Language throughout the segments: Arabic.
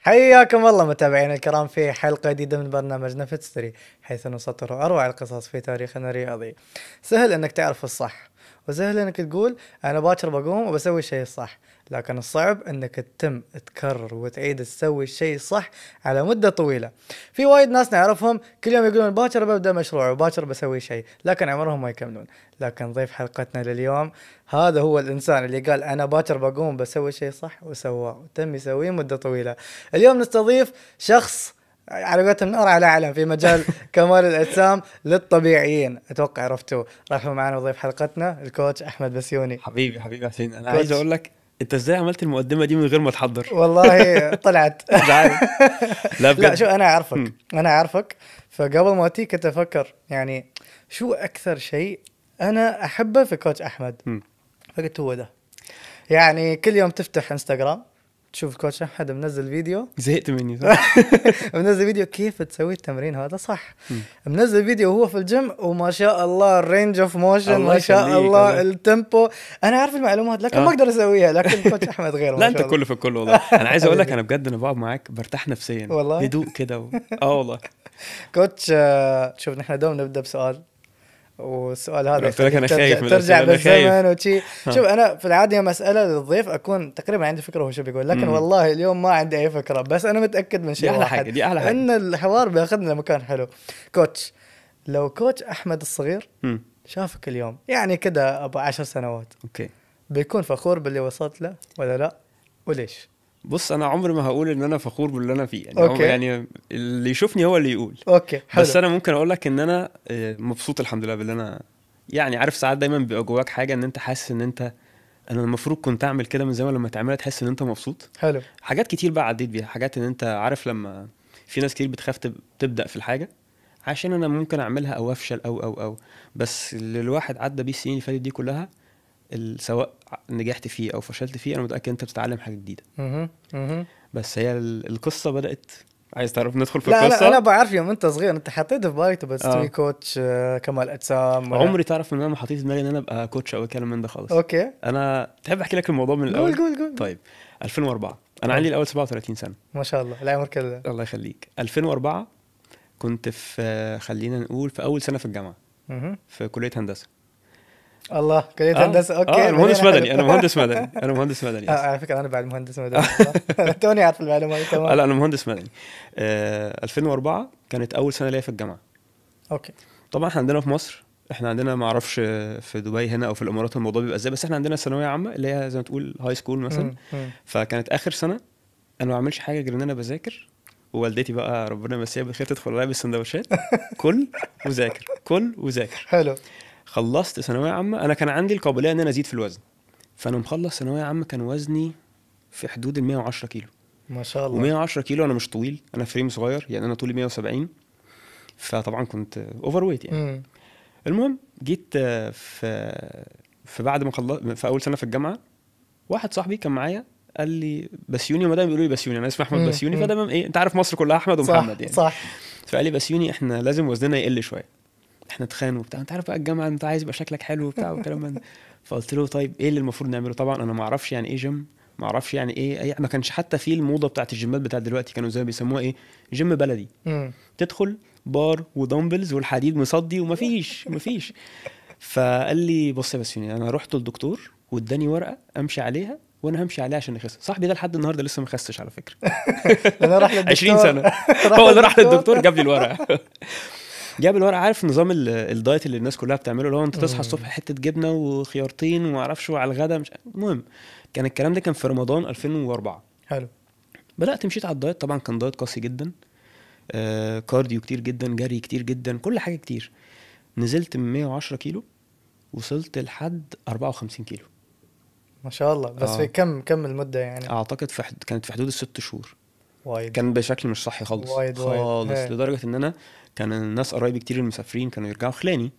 حياكم الله متابعينا الكرام في حلقة جديدة من برنامج نفتستري حيث نسطر أروع القصص في تاريخنا الرياضي سهل أنك تعرف الصح وسهل أنك تقول أنا باكر بقوم وبسوي الشيء الصح لكن الصعب انك تتم تكرر وتعيد تسوي الشيء صح على مده طويله في وايد ناس نعرفهم كل يوم يقولون باكر ببدا مشروع وباكر بسوي شيء لكن عمرهم ما يكملون لكن ضيف حلقتنا لليوم هذا هو الانسان اللي قال انا باكر بقوم بسوي شيء صح وسواه وتم يسويه مده طويله اليوم نستضيف شخص على قولتهم نار على علم في مجال كمال الاجسام للطبيعيين اتوقع عرفتوه راحوا معنا ضيف حلقتنا الكوتش احمد بسيوني حبيبي حبيبي حسين انا عايز اقول لك انت ازاي عملت المقدمه دي من غير ما تحضر والله طلعت لا بجد لا شو انا عارفك انا عارفك فقبل ما اتيك كنت افكر يعني شو اكثر شيء انا احبه في كوتش احمد فقلت هو ده يعني كل يوم تفتح انستغرام تشوف الكوتش احمد منزل فيديو زهقت مني صح؟ منزل فيديو كيف تسوي التمرين هذا صح منزل فيديو وهو في الجيم وما شاء الله الرينج اوف موشن ما شاء الله أنا. التمبو انا عارف المعلومات لكن آه. ما اقدر اسويها لكن الكوتش احمد غير لا انت كله في الكل والله انا عايز اقول لك انا بجد انا بقعد معاك برتاح نفسيا والله هدوء كده اه والله كوتش آه، شوف نحن دوم نبدا بسؤال والسؤال هذا قلت لك انا خايف من ترجع بالزمن وشي شوف انا في العاده يوم اساله للضيف اكون تقريبا عندي فكره هو شو بيقول لكن والله اليوم ما عندي اي فكره بس انا متاكد من شيء دي احلى واحد. حاجه دي احلى حاجه ان الحوار بياخذنا لمكان حلو كوتش لو كوتش احمد الصغير شافك اليوم يعني كذا ابو عشر سنوات اوكي بيكون فخور باللي وصلت له ولا لا وليش؟ بص انا عمري ما هقول ان انا فخور باللي انا فيه يعني أوكي. يعني اللي يشوفني هو اللي يقول اوكي حلو. بس انا ممكن اقول لك ان انا آه، مبسوط الحمد لله باللي انا يعني عارف ساعات دايما بيبقى جواك حاجه ان انت حاسس ان انت انا المفروض كنت اعمل كده من زمان لما تعملها تحس ان انت مبسوط حلو حاجات كتير بقى عديت بيها حاجات ان انت عارف لما في ناس كتير بتخاف تبدا في الحاجه عشان انا ممكن اعملها او افشل او او او بس اللي الواحد عدى بيه السنين اللي فاتت دي كلها سواء نجحت فيه او فشلت فيه انا متاكد انت بتتعلم حاجه جديده بس هي القصه بدات عايز تعرف ندخل في لا القصه لا انا بعرف يوم انت صغير انت حطيت في بالك تبقى آه. كوتش آه، كمال اجسام عمري تعرف ان انا ما حطيت في دماغي ان انا ابقى كوتش او كلام من ده خالص اوكي انا تحب احكي لك الموضوع من الاول قول قول طيب 2004 انا آه. عندي الاول 37 سنه ما شاء الله العمر كله الله يخليك 2004 كنت في آه، خلينا نقول في اول سنه في الجامعه في كليه هندسه الله كليه آه. هندسه اوكي آه. مهندس مدني انا مهندس مدني انا مهندس مدني آه على فكره انا بعد مهندس مدني توني عارف المعلومه تمام لا انا مهندس مدني آه 2004 كانت اول سنه ليا في الجامعه اوكي طبعا احنا عندنا في مصر احنا عندنا ما اعرفش في دبي هنا او في الامارات الموضوع بيبقى ازاي بس احنا عندنا ثانويه عامه اللي هي زي ما تقول هاي سكول مثلا فكانت اخر سنه انا ما بعملش حاجه غير ان انا بذاكر ووالدتي بقى ربنا يمسيها بالخير تدخل عليا بالسندوتشات كل وذاكر كل وذاكر حلو خلصت ثانويه عامه انا كان عندي القابليه ان انا ازيد في الوزن فانا مخلص ثانويه عامه كان وزني في حدود ال 110 كيلو ما شاء الله و110 كيلو انا مش طويل انا فريم صغير يعني انا طولي 170 فطبعا كنت اوفر ويت يعني م. المهم جيت في في بعد ما خلصت في اول سنه في الجامعه واحد صاحبي كان معايا قال لي بسيوني هما دايما بيقولوا لي بسيوني انا اسمي احمد بسيوني فدايما ايه انت عارف مصر كلها احمد ومحمد صح يعني صح فقال لي بسيوني احنا لازم وزننا يقل شويه احنا اتخان وبتاع انت عارف بقى الجامعه انت عايز يبقى شكلك حلو وبتاع والكلام من فقلت له طيب ايه اللي المفروض نعمله طبعا انا ما اعرفش يعني ايه جيم ما اعرفش يعني ايه أي... ما كانش حتى في الموضه بتاعت الجيمات بتاعت دلوقتي كانوا زي ما بيسموها ايه جيم بلدي تدخل بار ودمبلز والحديد مصدي ومفيش مفيش فقال لي بص يا يعني انا رحت للدكتور واداني ورقه امشي عليها وانا همشي عليها عشان اخس صاحبي ده لحد النهارده لسه ما خسش على فكره انا راح للدكتور 20 سنه هو اللي راح للدكتور جاب لي الورقه جاب الورقه عارف نظام الدايت اللي الناس كلها بتعمله اللي هو انت تصحى الصبح حته جبنه وخيارتين وما اعرفش وعلى الغدا مش المهم كان الكلام ده كان في رمضان 2004 حلو بدات مشيت على الدايت طبعا كان دايت قاسي جدا آه كارديو كتير جدا جري كتير جدا كل حاجه كتير نزلت من 110 كيلو وصلت لحد 54 كيلو ما شاء الله بس آه. في كم كم المده يعني اعتقد في حد كانت في حدود الست شهور وايد كان بشكل مش صحي خالص وايد خالص وايد. لدرجه ان انا كان الناس قرايبي كتير المسافرين كانوا يرجعوا خلاني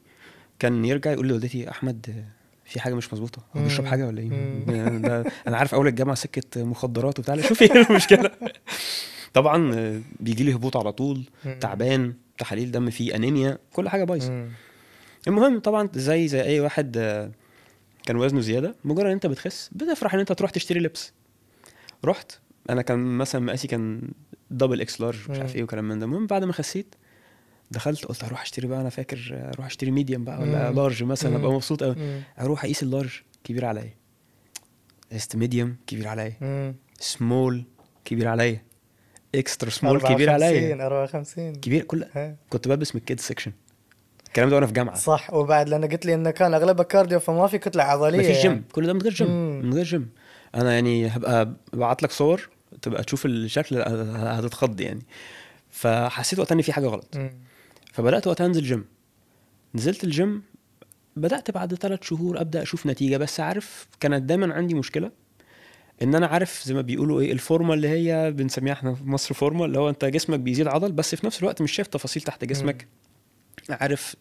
كان يرجع يقول لوالدتي احمد في حاجه مش مظبوطه هو بيشرب حاجه ولا ايه يعني انا عارف اول الجامعه سكه مخدرات وبتاع شوفي ايه المشكله طبعا آه، بيجي لي هبوط على طول تعبان تحاليل دم فيه انيميا كل حاجه بايظه المهم طبعا زي زي اي واحد آه، كان وزنه زياده مجرد ان انت بتخس بتفرح ان انت تروح تشتري لبس رحت انا كان مثلا مقاسي كان دبل اكس لارج مش عارف ايه وكلام من ده المهم بعد ما خسيت دخلت قلت هروح اشتري بقى انا فاكر اروح اشتري ميديوم بقى ولا لارج مثلا ابقى مبسوط قوي اروح اقيس اللارج كبير عليا قست ميديوم كبير عليا سمول كبير عليا اكسترا سمول كبير عليا 54 كبير كل كنت بلبس من الكيد سيكشن الكلام ده وانا في جامعه صح وبعد لان قلت لي انه كان اغلبها كارديو فما في كتله عضليه ما فيش جيم يعني. كل ده من غير جيم من غير جيم انا يعني هبقى ابعت لك صور تبقى تشوف الشكل هتتخض يعني فحسيت وقتها ان في حاجه غلط م. فبدات وقتها انزل جيم نزلت الجيم بدات بعد ثلاث شهور ابدا اشوف نتيجه بس عارف كانت دايما عندي مشكله ان انا عارف زي ما بيقولوا ايه الفورمه اللي هي بنسميها احنا في مصر فورمه اللي هو انت جسمك بيزيد عضل بس في نفس الوقت مش شايف تفاصيل تحت جسمك م. عارف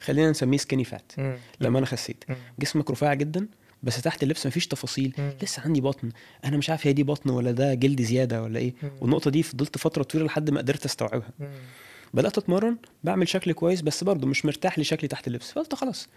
خلينا نسميه سكيني فات لما انا خسيت جسمك رفيع جدا بس تحت اللبس مفيش تفاصيل مم. لسه عندي بطن انا مش عارف هي دي بطن ولا ده جلد زياده ولا ايه مم. والنقطه دي فضلت فتره طويله لحد ما قدرت استوعبها مم. بدات اتمرن بعمل شكل كويس بس برضه مش مرتاح لشكلي تحت اللبس فقلت خلاص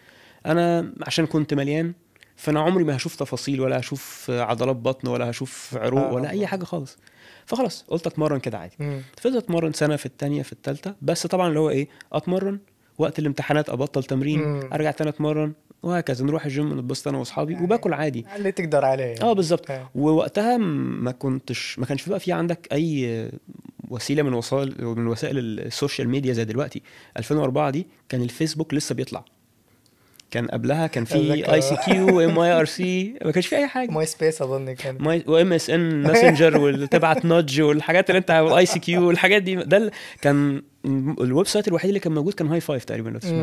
انا عشان كنت مليان فانا عمري ما هشوف تفاصيل ولا هشوف عضلات بطن ولا هشوف عروق آه، ولا اي آه. حاجه خالص فخلاص قلت اتمرن كده عادي فضلت اتمرن سنه في الثانيه في الثالثه بس طبعا اللي هو ايه اتمرن وقت الامتحانات ابطل تمرين مم. ارجع تاني اتمرن وهكذا نروح الجيم نتبسط انا واصحابي يعني وباكل عادي اللي تقدر عليه يعني. اه بالظبط آه. ووقتها ما كنتش ما كانش بقى في عندك اي وسيله من وسائل من وسائل السوشيال ميديا زي دلوقتي 2004 دي كان الفيسبوك لسه بيطلع كان قبلها كان في اي سي كيو ام اي ار سي ما كانش في اي حاجه ماي سبيس اظن كان وام اس ان ماسنجر وتبعت نودج والحاجات اللي انت والاي سي كيو والحاجات دي ده كان الويب سايت الوحيد اللي كان موجود كان هاي فايف تقريبا لو تسمع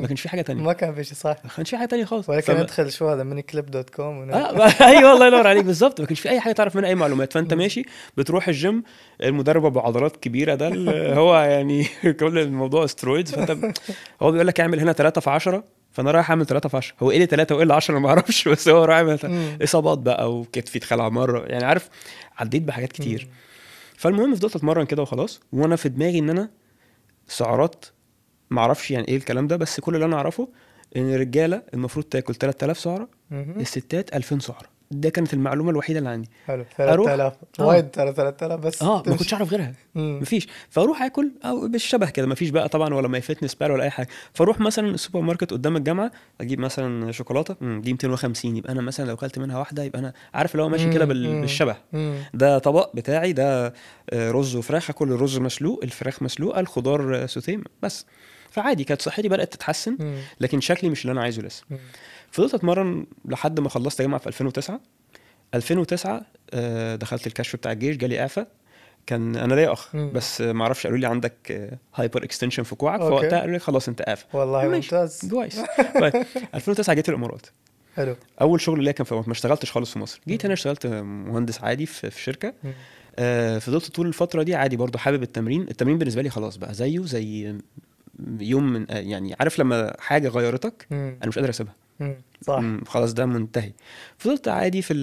ما كانش في حاجه ثانيه ما كان في شيء صح ما كانش في حاجه ثانيه خالص ولكن كان ادخل شو هذا ميني كليب دوت كوم اه ايوه الله ينور عليك بالظبط ما كانش في اي حاجه تعرف منها اي معلومات فانت ماشي بتروح الجيم المدرب ابو عضلات كبيره ده هو يعني كل الموضوع استرويدز فانت هو بيقول لك اعمل هنا 3 في 10 فانا رايح اعمل 3 في 10 هو ايه اللي 3 وايه اللي 10 انا ما اعرفش بس هو رايح اعمل اصابات بقى وكتفي اتخلع مره يعني عارف عديت بحاجات كتير فالمهم فضلت اتمرن كده وخلاص وانا في دماغي ان انا سعرات معرفش يعني ايه الكلام ده بس كل اللي انا اعرفه ان الرجاله المفروض تاكل 3000 سعره الستات 2000 سعره ده كانت المعلومه الوحيده اللي عندي حلو 3000 آه. وايد 3000 بس اه ما كنتش اعرف غيرها مفيش فاروح اكل او بالشبه كده مفيش بقى طبعا ولا ماي فيتنس بال ولا اي حاجه فاروح مثلا السوبر ماركت قدام الجامعه اجيب مثلا شوكولاته دي 250 يبقى انا مثلا لو اكلت منها واحده يبقى انا عارف اللي هو ماشي كده بالشبه ده طبق بتاعي ده آه، رز وفراخ اكل الرز مسلوق الفراخ مسلوقه الخضار آه، سوتيه بس فعادي كانت صحتي بدات تتحسن لكن شكلي مش اللي انا عايزه لسه فضلت اتمرن لحد ما خلصت جامعه في 2009 2009 آه، دخلت الكشف بتاع الجيش جالي اعفاء كان انا ليا اخ بس ما اعرفش قالوا لي عندك هايبر آه، اكستنشن في كوعك فوقتها قالوا لي خلاص انت قافل والله ممتاز كويس طيب 2009 جيت الامارات حلو اول شغل ليا كان في ما اشتغلتش خالص في مصر جيت هنا اشتغلت مهندس عادي في, في شركه آه فضلت طول الفتره دي عادي برضو حابب التمرين التمرين بالنسبه لي خلاص بقى زيه زي يوم من آه، يعني عارف لما حاجه غيرتك انا مش قادر اسيبها صح خلاص ده منتهي فضلت عادي في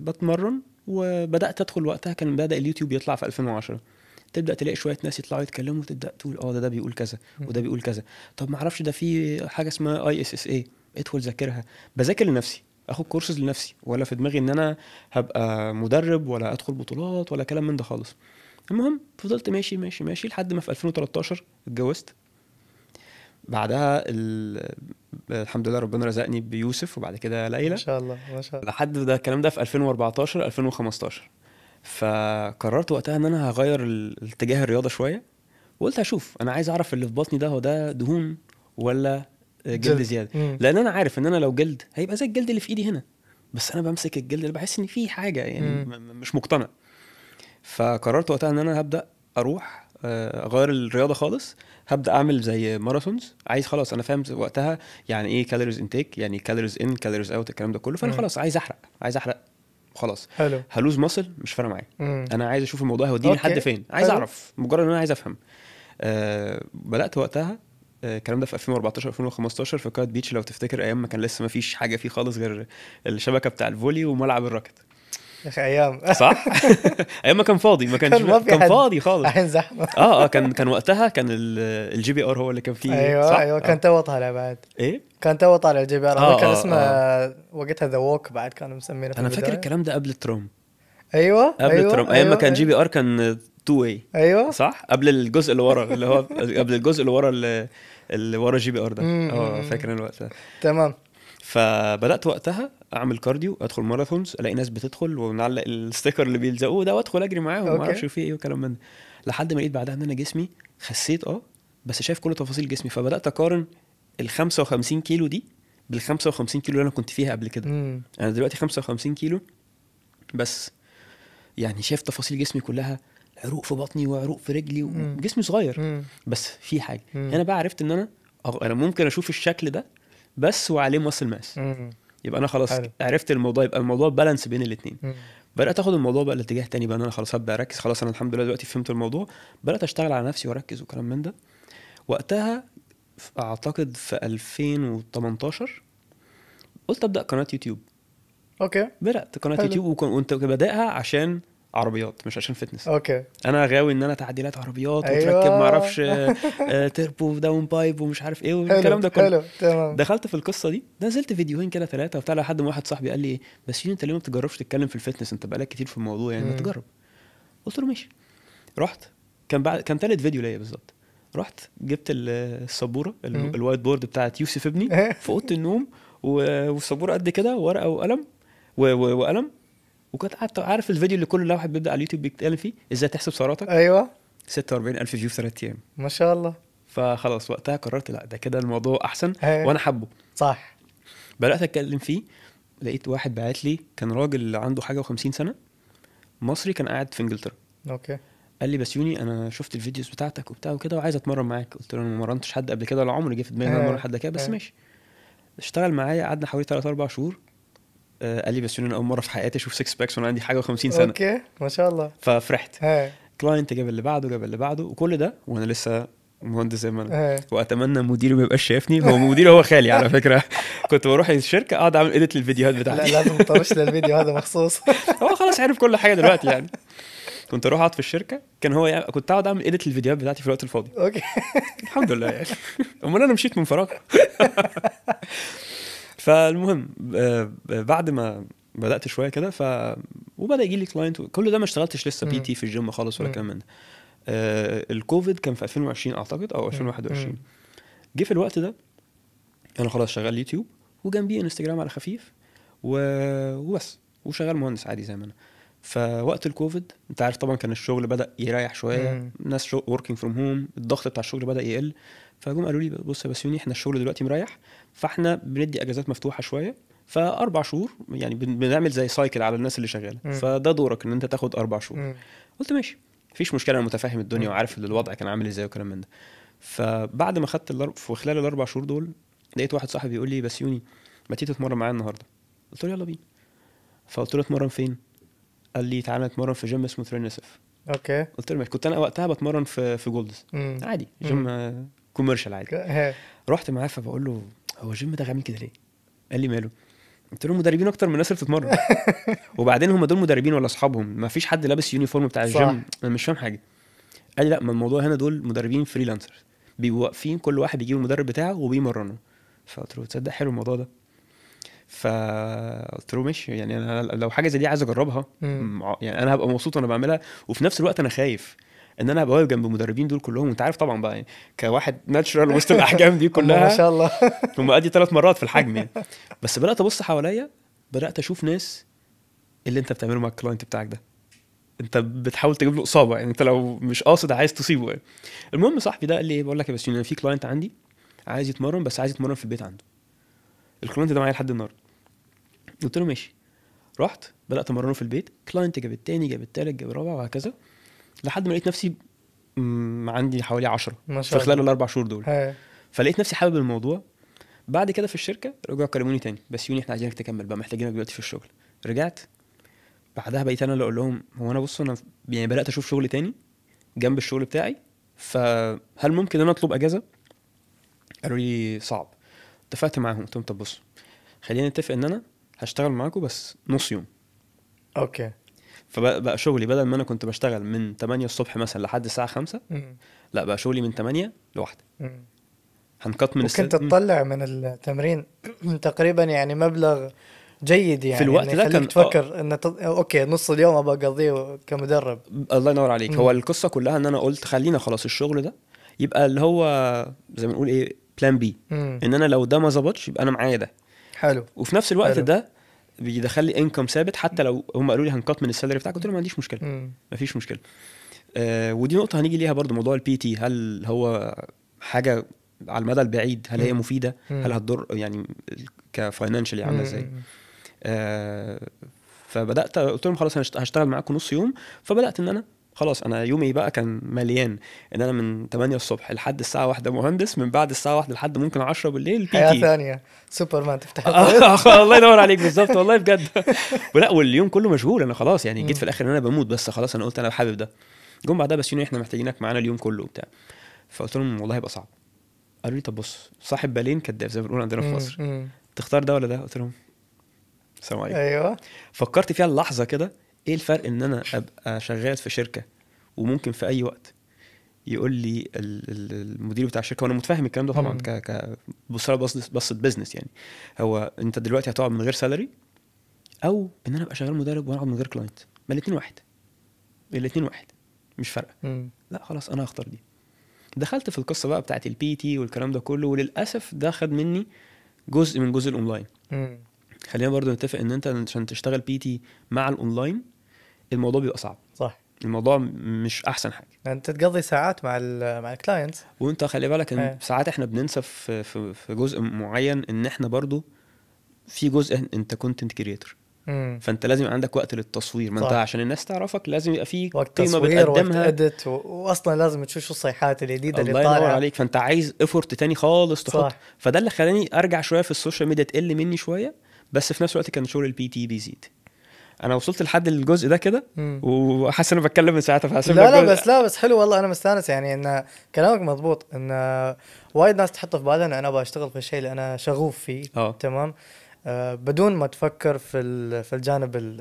بتمرن وبدات ادخل وقتها كان بدا اليوتيوب يطلع في 2010 تبدا تلاقي شويه ناس يطلعوا يتكلموا وتبدا تقول اه ده ده بيقول كذا وده بيقول كذا طب ما اعرفش ده في حاجه اسمها اي اس اس اي ادخل ذاكرها بذاكر لنفسي اخد كورسز لنفسي ولا في دماغي ان انا هبقى مدرب ولا ادخل بطولات ولا كلام من ده خالص المهم فضلت ماشي ماشي ماشي لحد ما في 2013 اتجوزت بعدها ال... الحمد لله ربنا رزقني بيوسف وبعد كده ليلى ما شاء الله ما شاء الله لحد ده الكلام ده في 2014 2015 فقررت وقتها ان انا هغير الاتجاه الرياضه شويه وقلت هشوف انا عايز اعرف اللي في بطني ده هو ده دهون ولا جلد, جلد. زياده مم. لان انا عارف ان انا لو جلد هيبقى زي الجلد اللي في ايدي هنا بس انا بمسك الجلد اللي بحس ان فيه حاجه يعني مم. مش مقتنع فقررت وقتها ان انا هبدا اروح آه، اغير الرياضه خالص هبدا اعمل زي ماراثونز عايز خلاص انا فاهم وقتها يعني ايه كالوريز انتيك يعني كالوريز ان كالوريز اوت الكلام ده كله فانا خلاص عايز احرق عايز احرق خلاص حلو هلوز ماسل مش فارقه معايا انا عايز اشوف الموضوع هيوديني لحد فين عايز حلو. اعرف مجرد ان انا عايز افهم آه بدات وقتها آه، الكلام ده في 2014 2015 في كات بيتش لو تفتكر ايام ما كان لسه ما فيش حاجه فيه خالص غير الشبكه بتاع الفولي وملعب الراكت يا اخي ايام صح؟ ايام ما كان فاضي ما كانش كان, كان فاضي خالص الحين زحمه اه اه كان كان وقتها كان الجي بي ار هو اللي كان فيه ايوه صح؟ ايوه كان آه. تو طالع بعد ايه كان تو طالع الجي بي ار آه كان آه، اسمه آه. وقتها ذا ووك بعد كانوا مسمينه انا فاكر الكلام ده قبل تروم ايوه قبل أيوة تروم ايام ما أيوة، كان جي بي أيوة. ار كان تو واي ايوه صح قبل الجزء اللي ورا اللي هو قبل الجزء اللي ورا اللي ورا جي بي ار ده اه فاكر الوقت تمام فبدات وقتها اعمل كارديو ادخل ماراثونز الاقي ناس بتدخل ونعلق الستيكر اللي بيلزقوه ده وادخل اجري معاهم ما اعرفش في ايه وكلام من ده لحد ما لقيت بعدها ان انا جسمي خسيت اه بس شايف كل تفاصيل جسمي فبدات اقارن ال 55 كيلو دي بال 55 كيلو اللي انا كنت فيها قبل كده مم. انا دلوقتي 55 كيلو بس يعني شايف تفاصيل جسمي كلها عروق في بطني وعروق في رجلي وجسمي صغير مم. بس في حاجه مم. هنا يعني بقى عرفت ان انا انا ممكن اشوف الشكل ده بس وعليه ماسل ماس يبقى انا خلاص حلو. عرفت الموضوع يبقى الموضوع بالانس بين الاثنين بدات اخد الموضوع بقى لاتجاه تاني بقى ان انا خلاص هبدا اركز خلاص انا الحمد لله دلوقتي فهمت الموضوع بدات اشتغل على نفسي واركز وكلام من ده وقتها اعتقد في 2018 قلت ابدا قناه يوتيوب اوكي بدات قناه حلو. يوتيوب وكنت بداها عشان عربيات مش عشان فتنس اوكي انا غاوي ان انا تعديلات عربيات أيوة. وتركب ما اعرفش آه، آه، تربو داون بايب ومش عارف ايه والكلام ده كله تمام دخلت في القصه دي نزلت فيديوهين كده ثلاثه وبتاع لحد ما واحد صاحبي قال لي ايه بس انت ليه ما بتجربش تتكلم في الفتنس انت بقالك كتير في الموضوع يعني ما تجرب قلت له ماشي رحت كان بعد كان ثالث فيديو ليا بالظبط رحت جبت السبوره الوايت بورد بتاعت يوسف ابني في اوضه النوم والسبوره قد كده ورقه وقلم وقلم وكنت عارف الفيديو اللي كل واحد بيبدا على اليوتيوب بيتكلم فيه ازاي تحسب سعراتك ايوه 46000 فيو في ثلاث ايام ما شاء الله فخلاص وقتها قررت لا ده كده الموضوع احسن هي. أيوة. وانا حابه صح بدات اتكلم فيه لقيت واحد بعت لي كان راجل عنده حاجه و50 سنه مصري كان قاعد في انجلترا اوكي قال لي بس يوني انا شفت الفيديوز بتاعتك وبتاع وكده وعايز اتمرن معاك قلت له انا ما مرنتش حد قبل كده ولا عمري جه في دماغي ان انا أيوة. حد كده بس أيوة. ماشي اشتغل معايا قعدنا حوالي 3 4 شهور آه، قال لي بس انا اول مره في حياتي اشوف 6 باكس وانا عندي حاجه و50 سنه اوكي ما شاء الله ففرحت كلاينت جاب اللي بعده جاب اللي بعده وكل ده وانا لسه مهندس زي ما انا واتمنى مديري ما يبقاش شايفني هو مديري هو خالي على فكره كنت بروح الشركه اقعد اعمل اديت للفيديوهات بتاعتي لا لازم تطرش للفيديو هذا مخصوص هو خلاص عارف كل حاجه دلوقتي يعني كنت اروح اقعد في الشركه كان هو يعني كنت اقعد اعمل اديت للفيديوهات بتاعتي في الوقت الفاضي اوكي الحمد لله يعني امال انا مشيت من فراغ فالمهم آه، آه، بعد ما بدات شويه كده ف وبدا يجي لي كلاينت كل ده ما اشتغلتش لسه بي تي في الجيم خالص ولا من ده آه، الكوفيد كان في 2020 اعتقد او 2021 جه في الوقت ده انا خلاص شغال يوتيوب وجنبي انستجرام على خفيف و... وبس وشغال مهندس عادي زي ما انا فوقت الكوفيد انت عارف طبعا كان الشغل بدا يريح شويه ناس وركينج فروم هوم الضغط بتاع الشغل بدا يقل فجم قالوا لي بص يا بسيوني احنا الشغل دلوقتي مريح فاحنا بندي اجازات مفتوحه شويه فاربع شهور يعني بنعمل زي سايكل على الناس اللي شغاله فده دورك ان انت تاخد اربع شهور مم. قلت ماشي مفيش مشكله انا متفاهم الدنيا وعارف الوضع كان عامل ازاي وكلام من ده فبعد ما خدت الأرب... في خلال الاربع شهور دول لقيت واحد صاحبي بيقول لي بسيوني ما تيجي تتمرن معايا النهارده قلت له يلا بينا فقلت له اتمرن فين قال لي تعالى نتمرن في جيم اسمه ترينسف اوكي قلت له كنت انا وقتها بتمرن في في جولدز مم. عادي جيم كوميرشال عادي رحت معاه فبقول له هو الجيم ده عامل كده ليه؟ قال لي ماله؟ قلت له مدربين اكتر من الناس اللي بتتمرن وبعدين هم دول مدربين ولا اصحابهم ما فيش حد لابس يونيفورم بتاع الجيم انا مش فاهم حاجه قال لي لا ما الموضوع هنا دول مدربين فريلانسرز بيبقوا واقفين كل واحد بيجيب المدرب بتاعه وبيمرنه فقلت له تصدق حلو الموضوع ده فقلت له ماشي يعني انا لو حاجه زي دي عايز اجربها مم. يعني انا هبقى مبسوط وانا بعملها وفي نفس الوقت انا خايف ان انا ابقى واقف جنب المدربين دول كلهم وانت عارف طبعا بقى يعني كواحد ناتشرال وسط الاحجام دي كلها ما شاء الله هم ادي ثلاث مرات في الحجم يعني بس بدات ابص حواليا بدات اشوف ناس اللي انت بتعمله مع الكلاينت بتاعك ده انت بتحاول تجيب له اصابه يعني انت لو مش قاصد عايز تصيبه يعني المهم صاحبي ده قال لي إيه؟ بقول لك يا بس يعني انا في كلاينت عندي عايز يتمرن بس عايز يتمرن في البيت عنده الكلاينت ده معايا لحد النهارده قلت له ماشي رحت بدات امرنه في البيت كلاينت جاب التاني جاب التالت جاب الرابع وهكذا لحد ما لقيت نفسي عندي حوالي 10 في خلال الاربع شهور دول هي. فلقيت نفسي حابب الموضوع بعد كده في الشركه رجعوا كلموني تاني بس يوني احنا عايزينك تكمل بقى محتاجينك دلوقتي في الشغل رجعت بعدها بقيت انا اللي اقول لهم هو انا بص انا يعني بدات اشوف شغل تاني جنب الشغل بتاعي فهل ممكن انا اطلب اجازه قالوا لي صعب اتفقت معاهم قلت لهم طب بصوا خلينا نتفق ان انا هشتغل معاكم بس نص يوم اوكي فبقى شغلي بدل ما انا كنت بشتغل من 8 الصبح مثلا لحد الساعه 5 لا بقى شغلي من 8 1 هنقط من ممكن السل... تطلع من التمرين تقريبا يعني مبلغ جيد يعني في الوقت يعني ده كان تفكر أه... ان تط... اوكي نص اليوم ابغى اقضيه كمدرب الله ينور عليك مم. هو القصه كلها ان انا قلت خلينا خلاص الشغل ده يبقى اللي هو زي ما نقول ايه بلان بي ان انا لو ده ما ظبطش يبقى انا معايا ده حلو وفي نفس الوقت حلو. ده بيدخل لي انكم ثابت حتى لو هم قالوا لي هنقط من السالري بتاعك قلت لهم ما عنديش مشكله مم. مفيش مشكله آه ودي نقطه هنيجي ليها برضو موضوع البي تي هل هو حاجه على المدى البعيد هل هي مفيده مم. هل هتضر يعني كفاينانشال عامله ازاي آه فبدات قلت لهم خلاص انا هشتغل معاكم نص يوم فبدات ان انا خلاص انا يومي بقى كان مليان ان انا من 8 الصبح لحد الساعه 1 مهندس من بعد الساعه 1 لحد ممكن 10 بالليل بي حياه ثانيه سوبرمان تفتح آه، آه، الله ينور عليك بالظبط والله بجد ولا واليوم كله مشغول انا خلاص يعني جيت في الاخر ان انا بموت بس خلاص انا قلت انا حابب ده جم بعدها بس يوني احنا محتاجينك معانا اليوم كله وبتاع فقلت لهم والله هيبقى صعب قالوا لي طب بص صاحب بالين كداب زي ما بنقول عندنا في مصر تختار ده ولا ده قلت لهم سلام عليكم ايوه فكرت فيها اللحظه كده ايه الفرق ان انا ابقى شغال في شركه وممكن في اي وقت يقول لي المدير بتاع الشركه وانا متفاهم الكلام ده طبعا ك ك بص بصه بزنس يعني هو انت دلوقتي هتقعد من غير سالري او ان انا ابقى شغال مدرب وانا اقعد من غير كلاينت ما الاثنين واحد الاثنين واحد مش فارقه لا خلاص انا هختار دي دخلت في القصه بقى بتاعت البي تي والكلام ده كله وللاسف ده خد مني جزء من جزء الاونلاين خلينا برضو نتفق ان انت عشان تشتغل بي تي مع الاونلاين الموضوع بيبقى صعب صح الموضوع مش احسن حاجه انت تقضي ساعات مع الـ مع الكلاينتس وانت خلي بالك ان آه. ساعات احنا بننسى في, في, في جزء معين ان احنا برضو في جزء انت كونتنت كريتور فانت لازم يبقى عندك وقت للتصوير ما انت عشان الناس تعرفك لازم يبقى في قيمه بتقدمها وقت و... واصلا لازم تشوف شو الصيحات الجديده اللي طالعه الله ينور عليك فانت عايز افورت تاني خالص تحط فده اللي خلاني ارجع شويه في السوشيال ميديا تقل مني شويه بس في نفس الوقت كان شغل البي تي بيزيد انا وصلت لحد الجزء ده كده وحاسس انا بتكلم من ساعتها فحاسس لا لا بس لا بس حلو والله انا مستانس يعني ان كلامك مضبوط ان وايد ناس تحط في بالها ان انا بشتغل في الشيء اللي انا شغوف فيه أوه. تمام آه بدون ما تفكر في في الجانب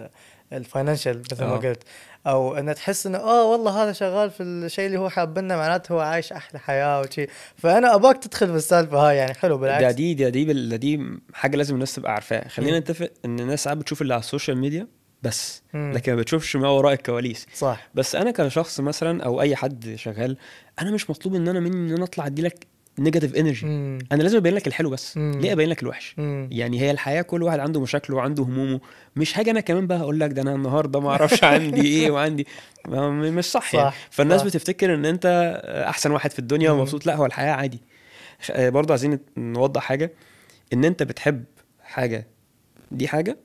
الفاينانشال مثل ما آه. قلت او ان تحس انه اه والله هذا شغال في الشيء اللي هو حابنه معناته هو عايش احلى حياه وشي فانا اباك تدخل في السالفه هاي يعني حلو بالعكس ده دي دي دي حاجه لازم الناس تبقى عارفاها خلينا نتفق ان الناس ساعات بتشوف اللي على السوشيال ميديا بس مم. لكن ما بتشوفش ما وراء الكواليس صح بس انا كشخص مثلا او اي حد شغال انا مش مطلوب ان انا مني ان انا اطلع ادي لك نيجاتيف انرجي انا لازم ابين لك الحلو بس مم. ليه ابين لك الوحش مم. يعني هي الحياه كل واحد عنده مشاكله وعنده همومه مش هاجي انا كمان بقى اقول لك ده انا النهارده ما اعرفش عندي ايه وعندي مش صح, يعني. صح. يعني فالناس صح. بتفتكر ان انت احسن واحد في الدنيا ومبسوط لا هو الحياه عادي برضه عايزين نوضح حاجه ان انت بتحب حاجه دي حاجه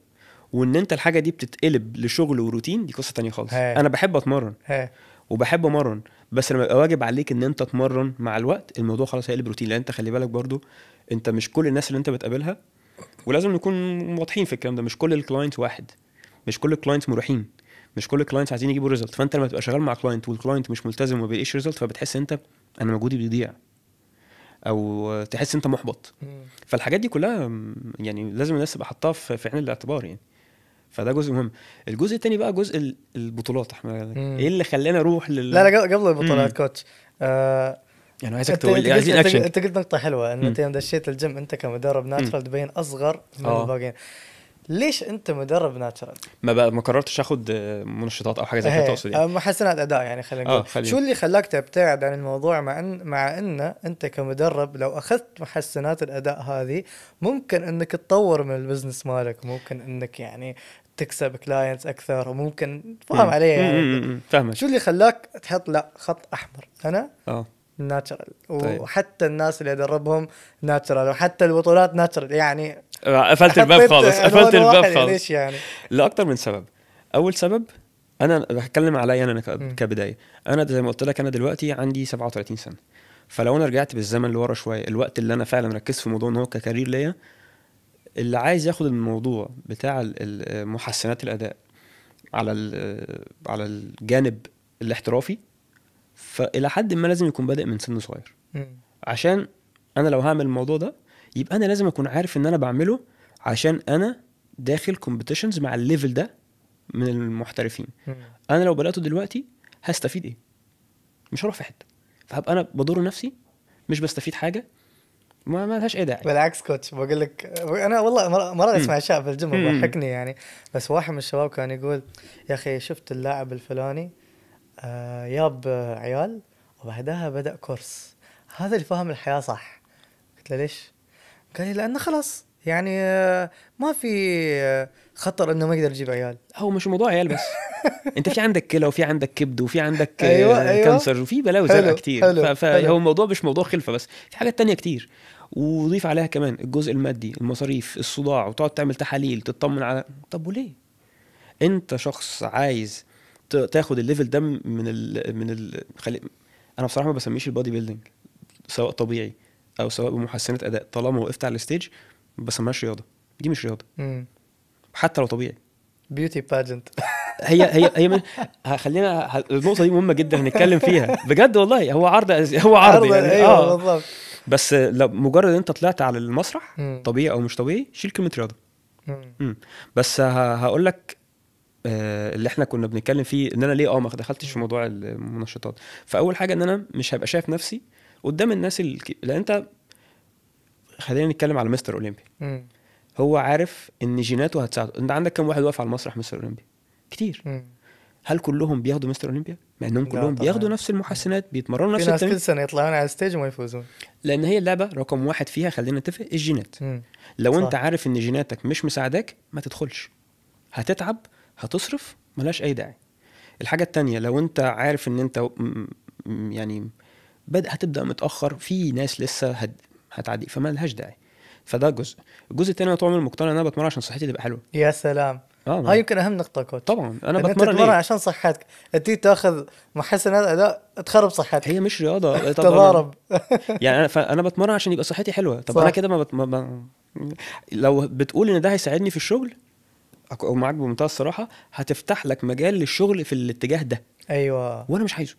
وان انت الحاجه دي بتتقلب لشغل وروتين دي قصه تانية خالص هي. انا بحب اتمرن هي. وبحب امرن بس لما يبقى واجب عليك ان انت تتمرن مع الوقت الموضوع خلاص هيقلب روتين لان انت خلي بالك برضو انت مش كل الناس اللي انت بتقابلها ولازم نكون واضحين في الكلام ده مش كل الكلاينتس واحد مش كل الكلاينتس مريحين مش كل الكلاينتس عايزين يجيبوا ريزلت فانت لما تبقى شغال مع كلاينت والكلاينت مش ملتزم وما بيلاقيش ريزلت فبتحس انت انا مجهودي بيضيع او تحس انت محبط فالحاجات دي كلها يعني لازم الناس تبقى حاطاها في عين الاعتبار يعني فده جزء مهم الجزء الثاني بقى جزء البطولات احنا ايه اللي خلاني اروح لل لا لا قبل البطولات كوتش آه يعني عايزك تقول عايزين اكشن انت قلت نقطه حلوه ان انت يوم دشيت الجيم انت كمدرب ناتشرال تبين اصغر من آه. الباقيين ليش انت مدرب ناتشرال؟ ما بقى ما قررتش اخد منشطات او حاجه زي كده إيه، تقصد يعني آه، محسنات اداء يعني خلينا آه، نقول شو اللي خلاك تبتعد عن الموضوع مع ان مع ان انت كمدرب لو اخذت محسنات الاداء هذه ممكن انك تطور من البزنس مالك ممكن انك يعني تكسب كلاينتس اكثر وممكن فاهم علي يعني فاهمك شو اللي خلاك تحط لا خط احمر انا اه ناتشرال طيب. وحتى الناس اللي ادربهم ناتشرال وحتى البطولات ناتشرال يعني آه، قفلت الباب خالص قفلت الباب يعني خالص ليش يعني لاكثر من سبب اول سبب انا بتكلم عليا انا كبدايه انا زي ما قلت لك انا دلوقتي عندي 37 سنه فلو انا رجعت بالزمن لورا شويه الوقت اللي انا فعلا ركزت في موضوع ان هو ككارير ليا اللي عايز ياخد الموضوع بتاع محسنات الاداء على على الجانب الاحترافي فالى حد ما لازم يكون بادئ من سن صغير عشان انا لو هعمل الموضوع ده يبقى انا لازم اكون عارف ان انا بعمله عشان انا داخل كومبيتيشنز مع الليفل ده من المحترفين انا لو بداته دلوقتي هستفيد ايه مش هروح في حته فهبقى انا بضر نفسي مش بستفيد حاجه ما ما لهاش اي داعي بالعكس كوتش بقول لك انا والله مره اسمع اشياء في الجيم ضحكني يعني بس واحد من الشباب كان يقول يا اخي شفت اللاعب الفلاني آه، ياب عيال وبعدها بدا كورس هذا اللي فاهم الحياه صح قلت له ليش؟ قال لي لانه خلاص يعني آه، ما في آه، خطر انه ما يقدر يجيب عيال هو مش موضوع عيال بس انت في عندك كلى وفي عندك كبد وفي عندك أيوة كانسر أيوة. وفي بلاوي زرقاء كتير حلو فهو الموضوع مش موضوع خلفه بس في حاجات تانية كتير وضيف عليها كمان الجزء المادي المصاريف الصداع وتقعد تعمل تحاليل تطمن على طب وليه انت شخص عايز تاخد الليفل ده من ال من ال خلي... انا بصراحه ما بسميش البادي بيلدينج سواء طبيعي او سواء بمحسنات اداء طالما وقفت على الستيج ما بسميهاش رياضه دي مش رياضه مم. حتى لو طبيعي بيوتي باجنت هي هي هي من خلينا النقطه دي مهمه جدا هنتكلم فيها بجد والله هو عرض هو عرض, عرض يعني. أيوة اه بالضبط بس لو مجرد انت طلعت على المسرح مم. طبيعي او مش طبيعي شيل كلمه رياضه مم. مم. بس هقول لك آه، اللي احنا كنا بنتكلم فيه ان انا ليه اه ما دخلتش في موضوع المنشطات فاول حاجه ان انا مش هبقى شايف نفسي قدام الناس اللي لان انت خلينا نتكلم على مستر اولمبي هو عارف ان جيناته هتساعده انت عندك كم واحد واقف على المسرح مستر اولمبي كتير مم. هل كلهم بياخدوا مستر اولمبيا مع انهم كلهم بياخدوا نفس المحسنات بيتمرنوا نفس التمرين كل سنه يطلعون على الستيج وما يفوزون لان هي اللعبه رقم واحد فيها خلينا نتفق الجينات مم. لو صح. انت عارف ان جيناتك مش مساعداك ما تدخلش هتتعب هتصرف ملهاش اي داعي الحاجه الثانيه لو انت عارف ان انت يعني بدأ هتبدا متاخر في ناس لسه هد... هتعدي فما لهاش داعي فده جزء الجزء الثاني انا طول عمري مقتنع ان انا بتمرن عشان صحتي تبقى حلوه يا سلام آه هاي نعم. يمكن اهم نقطه كوتش طبعا انا بتمرن إيه؟ عشان صحتك تيجي تاخذ محسنات اداء تخرب صحتك هي مش رياضه تضارب يعني انا فانا بتمرن عشان يبقى صحتي حلوه طب صح. انا كده ما, بت... ما ب... لو بتقول ان ده هيساعدني في الشغل ومعاك بمنتهى الصراحه هتفتح لك مجال للشغل في الاتجاه ده ايوه وانا مش عايزه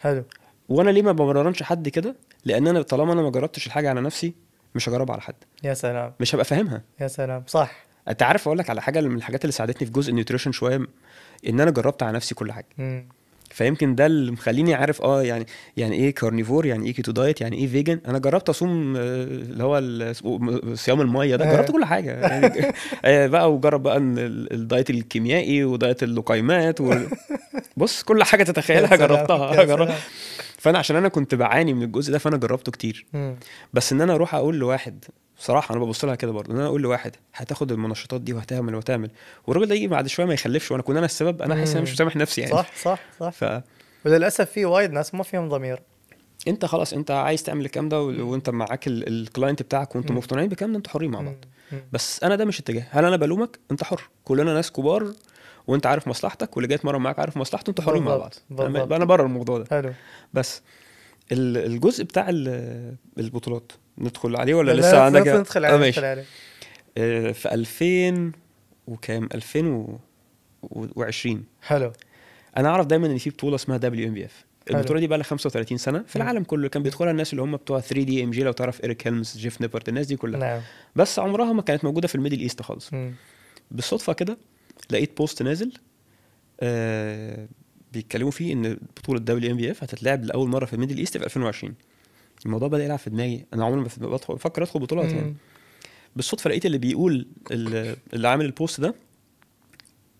حلو وانا ليه ما بمرنش حد كده لان انا طالما انا ما جربتش الحاجه على نفسي مش هجربها على حد يا سلام مش هبقى فاهمها يا سلام صح انت عارف اقول لك على حاجه من الحاجات اللي ساعدتني في جزء النيوتريشن شويه ان انا جربت على نفسي كل حاجه مم. فيمكن ده اللي مخليني عارف اه يعني يعني ايه كارنيفور يعني ايه كيتو دايت يعني ايه فيجن انا جربت اصوم آه، اللي هو صيام الميه ده آه. جربت كل حاجه يعني آه، بقى وجرب بقى الدايت الكيميائي ودايت اللقيمات و... بص كل حاجه تتخيلها جربتها جربت فانا عشان انا كنت بعاني من الجزء ده فانا جربته كتير بس ان انا اروح اقول لواحد بصراحه انا ببص لها كده برضه ان انا اقول لواحد هتاخد المنشطات دي وهتعمل وهتعمل والراجل ده يجي بعد شويه ما يخلفش وانا كنت انا السبب انا حاسس انا مش مسامح نفسي يعني صح صح صح ف... وللاسف في وايد ناس ما فيهم ضمير انت خلاص انت عايز تعمل الكلام ده وانت معاك الكلاينت بتاعك وانتم مقتنعين بالكلام ده انتوا حرين مع بعض بس انا ده مش اتجاه هل انا بلومك انت حر كلنا ناس كبار وانت عارف مصلحتك واللي جاي يتمرن معاك عارف مصلحته انتوا حرين مع بعض انا بره الموضوع ده حلو بس الجزء بتاع البطولات ندخل عليه ولا لسه لا عندك ندخل عليه ندخل عليه آه, آه، في 2000 وكام 2020 حلو انا اعرف دايما ان في بطوله اسمها دبليو ام بي اف البطوله دي بقى لها 35 سنه في العالم كله كان بيدخلها الناس اللي هم بتوع 3 دي ام جي لو تعرف ايريك هيلمز جيف نيبرت الناس دي كلها نعم. بس عمرها ما كانت موجوده في الميدل ايست خالص م. بالصدفه كده لقيت بوست نازل آه بيتكلموا فيه ان بطوله دبليو ام بي اف هتتلعب لاول مره في الميدل ايست في 2020 الموضوع بدا يلعب في دماغي انا عمري ما بدخل بفكر ادخل بطولات يعني بالصدفه لقيت اللي بيقول اللي عامل البوست ده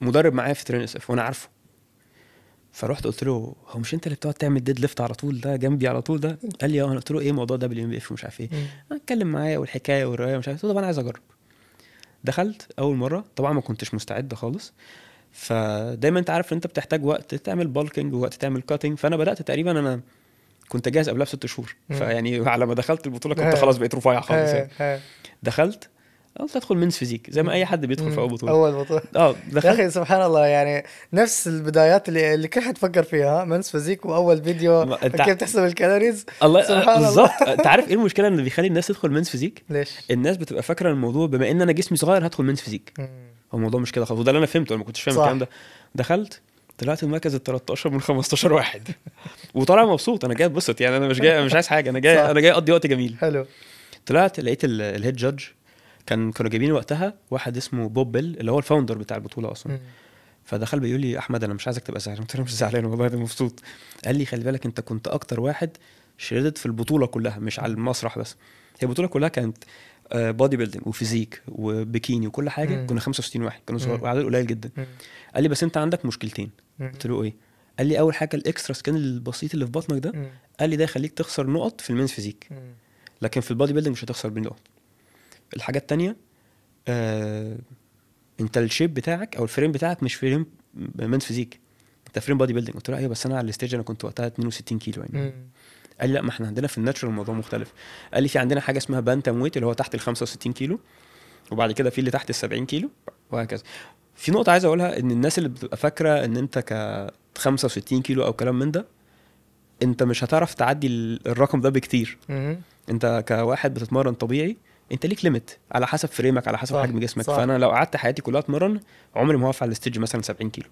مدرب معايا في ترين اس اف وانا عارفه فرحت قلت له هو مش انت اللي بتقعد تعمل ديد ليفت على طول ده جنبي على طول ده قال لي اه انا قلت له ايه موضوع دبليو ام بي اف ومش عارف ايه اتكلم معايا والحكايه والروايه ومش عارف إيه. طب انا عايز اجرب دخلت اول مره طبعا ما كنتش مستعد خالص فدايما انت عارف ان انت بتحتاج وقت تعمل بالكينج ووقت تعمل كاتنج فانا بدات تقريبا انا كنت جاهز قبلها بست شهور فيعني على ما دخلت البطوله كنت آه. خلاص بقيت رفيع خالص آه، يعني آه. دخلت قلت ادخل منس فيزيك زي ما اي حد بيدخل في اول بطوله اول بطوله اه دخلت يا اخي سبحان الله يعني نفس البدايات اللي اللي كل حد فكر فيها منس فيزيك واول فيديو تع... كيف تحسب الكالوريز الله سبحان بالظبط انت عارف ايه المشكله اللي بيخلي الناس تدخل منس فيزيك؟ ليش؟ الناس بتبقى فاكره الموضوع بما ان انا جسمي صغير هدخل منس فيزيك هو الموضوع مش كده خالص وده اللي انا فهمته انا ما كنتش فاهم الكلام ده دخلت طلعت المركز ال 13 من 15 واحد وطالع مبسوط انا جاي اتبسط يعني انا مش جاي مش عايز حاجه انا جاي انا جاي اقضي وقت جميل حلو طلعت لقيت الهيد جادج كان كانوا جايبين وقتها واحد اسمه بوب بيل اللي هو الفاوندر بتاع البطوله اصلا فدخل بيقول لي احمد انا مش عايزك تبقى زعلان قلت له مش زعلان والله انا مبسوط قال لي خلي بالك انت كنت اكتر واحد شردت في البطوله كلها مش على المسرح بس هي البطوله كلها كانت بودي آه، بيلدينج وفيزيك وبيكيني وكل حاجه كنا 65 واحد كانوا عدد قليل جدا قال لي بس انت عندك مشكلتين قلت له ايه قال لي اول حاجه الاكسترا سكان البسيط اللي في بطنك ده قال لي ده يخليك تخسر نقط في المينز فيزيك لكن في البادي بيلدينج مش هتخسر نقط الحاجه الثانيه آه انت الشيب بتاعك او الفريم بتاعك مش فريم مينز فيزيك انت فريم بادي بيلدينج قلت له ايوه بس انا على الستيج انا كنت وقتها 62 كيلو يعني مم. قال لي لا ما احنا عندنا في الناتشرال الموضوع مختلف قال لي في عندنا حاجه اسمها بانتم ويت اللي هو تحت ال 65 كيلو وبعد كده في اللي تحت ال 70 كيلو وهكذا في نقطه عايز اقولها ان الناس اللي بتبقى فاكره ان انت ك 65 كيلو او كلام من ده انت مش هتعرف تعدي الرقم ده بكتير انت كواحد بتتمرن طبيعي انت ليك ليميت على حسب فريمك على حسب صح حجم جسمك صح. فانا لو قعدت حياتي كلها اتمرن عمري ما هقف على الستيج مثلا 70 كيلو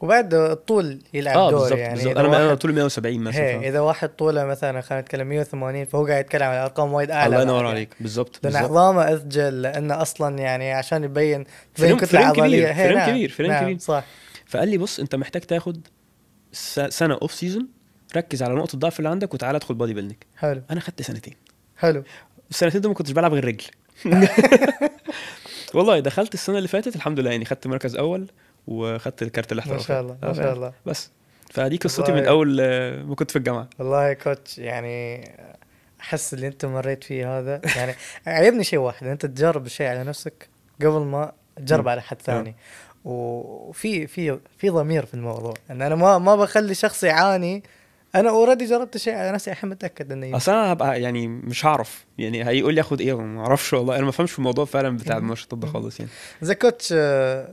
وبعد الطول يلعب آه دور بالزبط يعني بالزبط. انا طوله 170 مثلا اذا واحد طوله مثلا خلينا نتكلم 180 فهو قاعد يتكلم على ارقام وايد اعلى الله ينور يعني. عليك بالضبط لان عظامه اثجل لانه اصلا يعني عشان يبين فريم كتله عضليه فريم نعم. كبير فريم نعم. كبير صح فقال لي بص انت محتاج تاخد سنه اوف سيزون ركز على نقطه الضعف اللي عندك وتعالى ادخل بادي بيلدينج حلو انا خدت سنتين حلو السنتين دول ما كنتش بلعب غير رجل والله دخلت السنه اللي فاتت الحمد لله يعني خدت مركز اول وخدت الكارت الاحترافي ما شاء الله ما آه، شاء الله بس فدي قصتي من اول آه، ما كنت في الجامعه والله يا كوتش يعني احس اللي انت مريت فيه هذا يعني عيبني شيء واحد انت تجرب الشيء على نفسك قبل ما تجرب على حد ثاني وفي في في ضمير في الموضوع ان انا ما ما بخلي شخص يعاني انا اوريدي جربت الشيء على نفسي الحين متاكد انه اصل انا هبقى يعني مش هعرف يعني هيقول لي اخد ايه ما اعرفش والله انا ما فهمش الموضوع فعلا بتاع النشاطات ده خالص يعني ذا كوتش آه،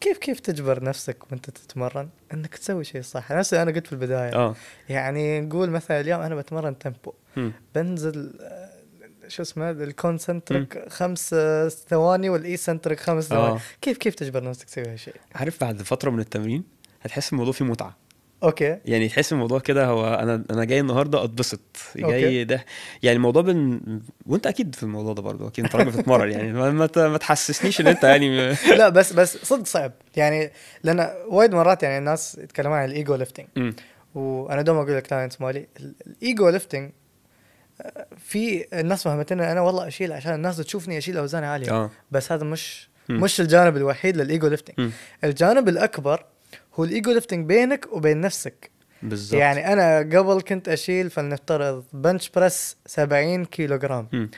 كيف كيف تجبر نفسك وانت تتمرن انك تسوي شيء صح نفس انا قلت في البدايه أوه. يعني نقول مثلا اليوم انا بتمرن تمبو م. بنزل آه، شو اسمه الكونسنتريك آه، خمس ثواني والاي خمس ثواني أوه. كيف كيف تجبر نفسك تسوي هالشيء عارف بعد فتره من التمرين هتحس الموضوع فيه متعه اوكي يعني تحس الموضوع كده هو انا انا جاي النهارده اتبسط جاي ده يعني الموضوع بن... وانت اكيد في الموضوع ده برضه اكيد انت راجل بتتمرن يعني ما, ما تحسسنيش ان انت يعني لا بس بس صدق صعب يعني لان وايد مرات يعني الناس يتكلمون عن الايجو ليفتنج وانا دوم اقول للكلاينتس مالي الايجو ليفتنج في الناس فهمتنا انا والله اشيل عشان الناس تشوفني اشيل اوزان عاليه آه. بس هذا مش مش الجانب الوحيد للايجو ليفتنج الجانب الاكبر هو الايجو ليفتنج بينك وبين نفسك بالظبط يعني انا قبل كنت اشيل فلنفترض بنش بريس 70 كيلو جرام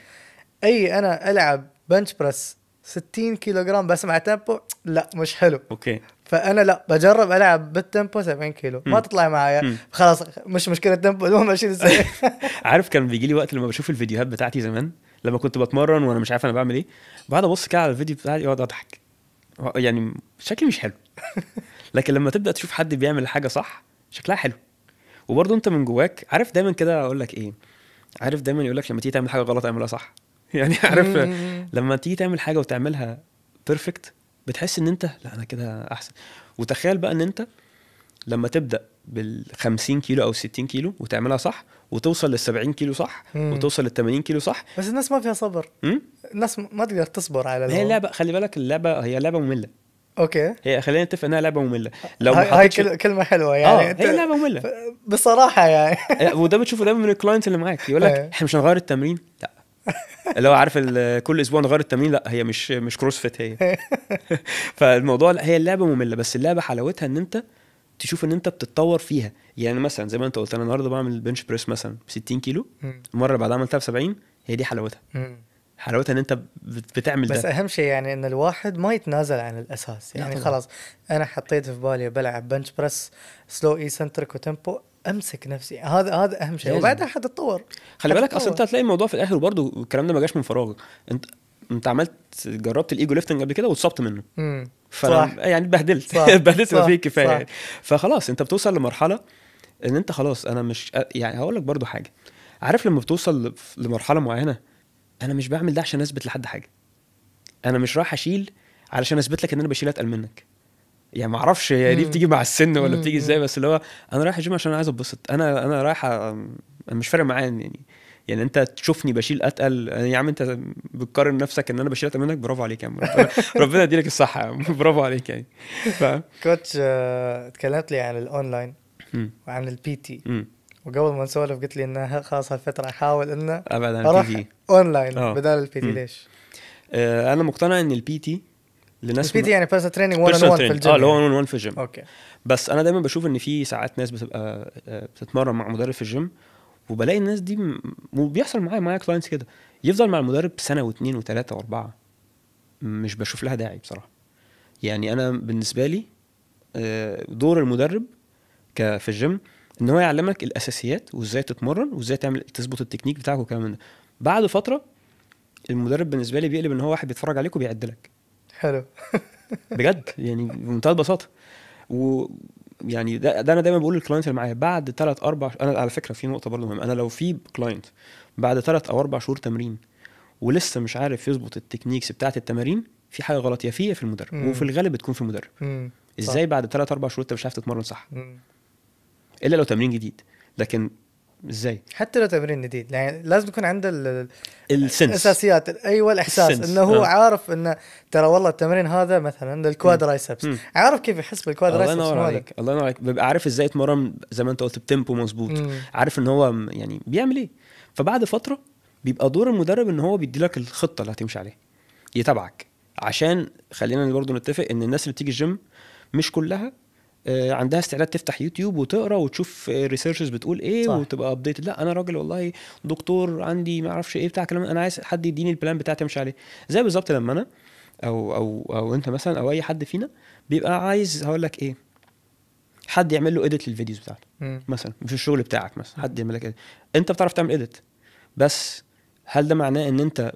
اي انا العب بنش بريس 60 كيلو جرام بس مع تيمبو لا مش حلو اوكي فانا لا بجرب العب بالتيمبو 70 كيلو ما تطلع معايا خلاص مش مشكله تيمبو المهم اشيل عارف كان بيجي لي وقت لما بشوف الفيديوهات بتاعتي زمان لما كنت بتمرن وانا مش عارف انا بعمل ايه بعد ابص كده على الفيديو بتاعي اقعد اضحك يعني شكلي مش حلو لكن لما تبدا تشوف حد بيعمل حاجه صح شكلها حلو وبرضه انت من جواك عارف دايما كده اقول لك ايه عارف دايما يقول لك لما تيجي تعمل حاجه غلط اعملها صح يعني عارف لما تيجي تعمل حاجه وتعملها بيرفكت بتحس ان انت لا انا كده احسن وتخيل بقى ان انت لما تبدا بال 50 كيلو او 60 كيلو وتعملها صح وتوصل لل 70 كيلو صح مم. وتوصل لل 80 كيلو صح بس الناس ما فيها صبر مم؟ الناس ما تقدر تصبر على هي لعبه خلي بالك اللعبه هي لعبه ممله اوكي هي خلينا نتفق انها لعبه ممله لو هاي, هاي كلمه حلوه يعني آه انت... هي لعبه ممله بصراحه يعني إيه، وده بتشوفه دايما من الكلاينتس اللي معاك يقول لك إيه. احنا مش هنغير التمرين لا اللي هو عارف كل اسبوع نغير التمرين لا هي مش مش كروسفيت هي إيه. فالموضوع لا هي اللعبه ممله بس اللعبه حلاوتها ان انت تشوف ان انت بتتطور فيها يعني مثلا زي ما انت قلت انا النهارده بعمل بنش بريس مثلا ب 60 كيلو المره بعدها عملتها ب 70 هي دي حلاوتها حلاوتها ان انت بتعمل بس ده. اهم شيء يعني ان الواحد ما يتنازل عن الاساس يعني خلاص انا حطيت في بالي بلعب بنش بريس سلو اي سنترك وتمبو امسك نفسي هذا هذا اهم شيء وبعدها حتتطور خلي بالك اصلا انت هتلاقي الموضوع في الاخر برضو الكلام ده ما جاش من فراغ انت انت عملت جربت الايجو ليفتنج قبل كده واتصبت منه امم ف... يعني اتبهدلت اتبهدلت ما فيه كفايه يعني فخلاص انت بتوصل لمرحله ان انت خلاص انا مش يعني هقول لك برضو حاجه عارف لما بتوصل لمرحله معينه انا مش بعمل ده عشان اثبت لحد حاجه انا مش رايح اشيل علشان اثبت لك ان انا بشيل اتقل منك يعني ما اعرفش هي دي بتيجي مع السن ولا بتيجي ازاي بس اللي هو انا رايح الجيم عشان انا عايز اتبسط انا انا رايح انا مش فارق معايا يعني يعني انت تشوفني بشيل اتقل يعني يا عم انت بتقارن نفسك ان انا بشيل اتقل منك برافو عليك يا عم ربنا يديلك الصحه برافو عليك يعني فاهم كوتش اتكلمت لي عن الاونلاين وعن البي تي وقبل ما نسولف قلت لي انه خلاص هالفتره احاول انه ابعد عن البي تي اونلاين آه. بدل البي تي ليش؟ آه انا مقتنع ان البي تي لناس البي تي يعني بيرسونال تريننج 1 1 في الجيم اه اللي هو 1 يعني. 1 في الجيم اوكي بس انا دايما بشوف ان في ساعات ناس بتبقى آه، بتتمرن مع مدرب في الجيم وبلاقي الناس دي وبيحصل معايا معايا كلاينتس كده يفضل مع المدرب سنه واثنين وثلاثه واربعه مش بشوف لها داعي بصراحه يعني انا بالنسبه لي آه، دور المدرب في الجيم ان هو يعلمك الاساسيات وازاي تتمرن وازاي تعمل تظبط التكنيك بتاعك وكلام من ده بعد فتره المدرب بالنسبه لي بيقلب ان هو واحد بيتفرج عليك وبيعدلك حلو بجد يعني بمنتهى البساطه و يعني ده, ده انا دايما بقول للكلاينت اللي معايا بعد ثلاث اربع انا على فكره في نقطه برضه مهمه انا لو في كلاينت بعد ثلاث او اربع شهور تمرين ولسه مش عارف يظبط التكنيكس بتاعه التمارين في حاجه غلط يا فيا في المدرب مم. وفي الغالب بتكون في المدرب مم. ازاي صح. بعد ثلاث اربع شهور انت مش عارف تتمرن صح مم. الا لو تمرين جديد لكن ازاي حتى لو تمرين جديد يعني لازم يكون عنده السنس الاساسيات ايوه الاحساس السنس. انه هو آه. عارف انه ترى والله التمرين هذا مثلا الكوادرايسبس عارف كيف يحس بالكوادرايسبس الله ينور عليك الله ينور عليك بيبقى عارف ازاي يتمرن زي ما انت قلت بتمبو مظبوط عارف ان هو يعني بيعمل ايه فبعد فتره بيبقى دور المدرب ان هو بيدي لك الخطه اللي هتمشي عليها يتابعك عشان خلينا برضه نتفق ان الناس اللي بتيجي الجيم مش كلها آه، عندها استعداد تفتح يوتيوب وتقرا وتشوف ريسيرشز بتقول ايه صح. وتبقى ابديت لا انا راجل والله دكتور عندي ما اعرفش ايه بتاع كلام انا عايز حد يديني البلان بتاعتي امشي عليه زي بالظبط لما انا او او او انت مثلا او اي حد فينا بيبقى عايز هقول لك ايه حد يعمل له اديت للفيديوز بتاعته مثلا في الشغل بتاعك مثلا حد يعمل لك إيه. انت بتعرف تعمل اديت بس هل ده معناه ان انت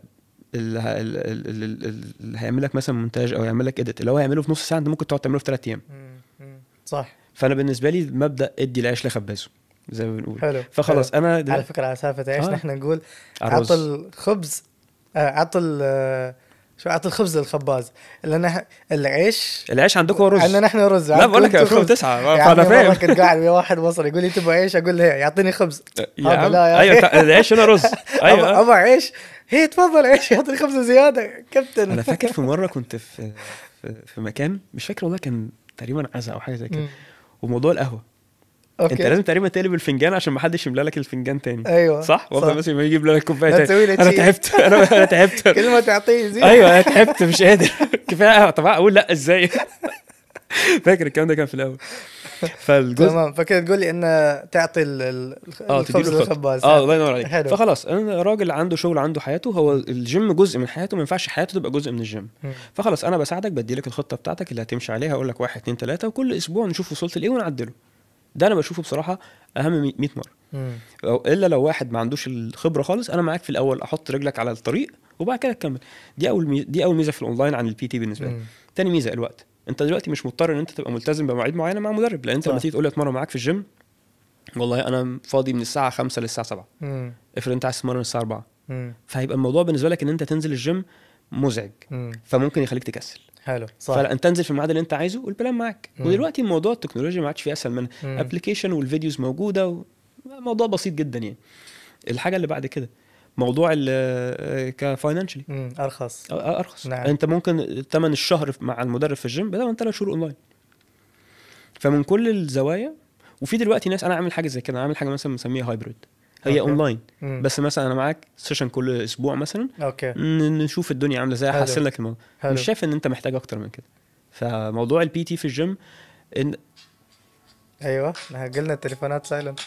اللي هيعمل لك مثلا مونتاج او يعمل لك اديت اللي هو هيعمله في نص ساعه انت ممكن تقعد تعمله في ثلاث ايام صح فانا بالنسبه لي مبدا ادي العيش لخبازه زي ما بنقول حلو فخلاص حلو. انا دل... على فكره على سالفه العيش آه. نحن نقول عطل خبز عط آه، عطل آه، شو عط الخبز للخباز لان العيش العيش عندكم رز عندنا نحن رز لا بقول لك 2009 تسعه يعني انا فاهم كنت قاعد ويا واحد مصري يقول لي تبغى عيش اقول له يعطيني خبز يا عم. لا يا ايوه العيش هنا رز ايوه ابغى عيش هي تفضل عيش يعطيني خبزه زياده كابتن انا فاكر في مره كنت في في مكان مش فاكر والله كان تقريبا عزا او حاجه زي كده وموضوع القهوه أوكي. انت لازم تقريبا تقلب الفنجان عشان ما حدش يملى لك الفنجان تاني ايوه صح والله بس ما يجيب لك كوبايه تاني انا تعبت انا انا تعبت كل ما تعطيه زي ايوه انا تعبت مش قادر كفايه قهوه طب اقول لا ازاي فاكر الكلام ده كان في الاول فالجزء تمام فكده تقول لي ان تعطي ال للخباز آه،, اه الله ينور عليك فخلاص انا راجل عنده شغل عنده حياته هو الجيم جزء من حياته ما ينفعش حياته تبقى جزء من الجيم فخلاص انا بساعدك بدي لك الخطه بتاعتك اللي هتمشي عليها اقول لك واحد اثنين ثلاثه وكل اسبوع نشوف وصلت لايه ونعدله ده انا بشوفه بصراحه اهم 100 مره مم. الا لو واحد ما عندوش الخبره خالص انا معاك في الاول احط رجلك على الطريق وبعد كده تكمل دي اول دي اول ميزه في الاونلاين عن البي تي بالنسبه لي تاني ميزه الوقت انت دلوقتي مش مضطر ان انت تبقى ملتزم بمواعيد معينه مع مدرب لان انت لما تيجي تقول لي اتمرن معاك في الجيم والله انا فاضي من الساعه 5 للساعه 7 افرض انت عايز تتمرن الساعه 4 فهيبقى الموضوع بالنسبه لك ان انت تنزل الجيم مزعج مم. فممكن يخليك تكسل حلو صح فانت تنزل في الميعاد اللي انت عايزه والبلان معاك ودلوقتي موضوع التكنولوجيا ما عادش فيه اسهل من ابلكيشن والفيديوز موجوده و... موضوع بسيط جدا يعني الحاجه اللي بعد كده موضوع ال آه، كفاينانشلي ارخص ارخص نعم. انت ممكن ثمن الشهر مع المدرب في الجيم بدل من ثلاث شهور اونلاين فمن كل الزوايا وفي دلوقتي ناس انا عامل حاجه زي كده انا عامل حاجه مثلا بنسميها هايبريد هي اونلاين بس مثلا انا معاك سيشن كل اسبوع مثلا اوكي نشوف الدنيا عامله ازاي احسن لك الموضوع هلو. مش شايف ان انت محتاج اكتر من كده فموضوع البي تي في الجيم ان ايوه قلنا التليفونات سايلنت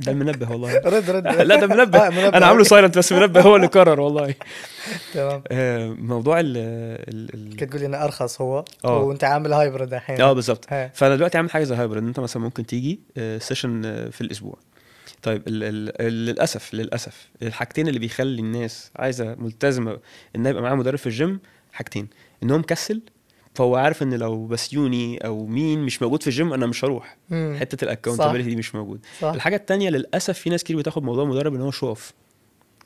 ده منبه والله رد رد لا ده منبه آه، انا عامله سايلنت بس منبه هو اللي قرر والله تمام آه، موضوع ال ال كنت تقول ان ارخص هو أوه. وانت عامل هايبرد الحين اه بالظبط فانا دلوقتي عامل حاجه زي هايبرد انت مثلا ممكن تيجي سيشن آه، في الاسبوع طيب للاسف للاسف الحاجتين اللي بيخلي الناس عايزه ملتزمه ان يبقى معاها مدرب في الجيم حاجتين ان هو مكسل فهو عارف ان لو بسيوني او مين مش موجود في الجيم انا مش هروح مم. حته الاكونتابيلتي دي مش موجود صح. الحاجه الثانيه للاسف في ناس كتير بتاخد موضوع المدرب ان هو شوف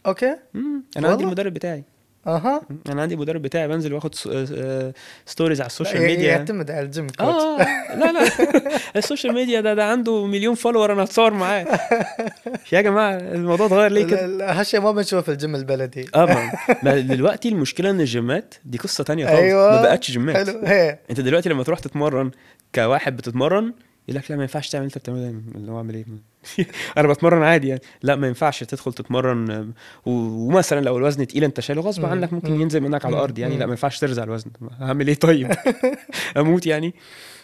اوكي مم. انا عندي المدرب بتاعي اها انا عندي المدرب بتاعي بنزل واخد ستوريز آه، آه، على السوشيال ميديا يعتمد على الجيم كوتش اه لا لا السوشيال ميديا ده ده عنده مليون فولور انا هتصور معاه يا جماعه الموضوع اتغير ليه كده؟ هاشم ما بنشوفه في الجيم البلدي اه ما دلوقتي المشكله ان الجيمات دي قصه تانية خالص أيوة. ما بقتش جيمات انت دلوقتي لما تروح تتمرن كواحد بتتمرن يقول لك لا ما ينفعش تعمل انت بتعمله اللي هو اعمل ايه انا بتمرن عادي يعني لا ما ينفعش تدخل تتمرن ومثلا لو الوزن تقيل انت شايله غصب عنك ممكن ينزل منك على الارض يعني لا ما ينفعش ترزع الوزن هعمل ايه طيب اموت يعني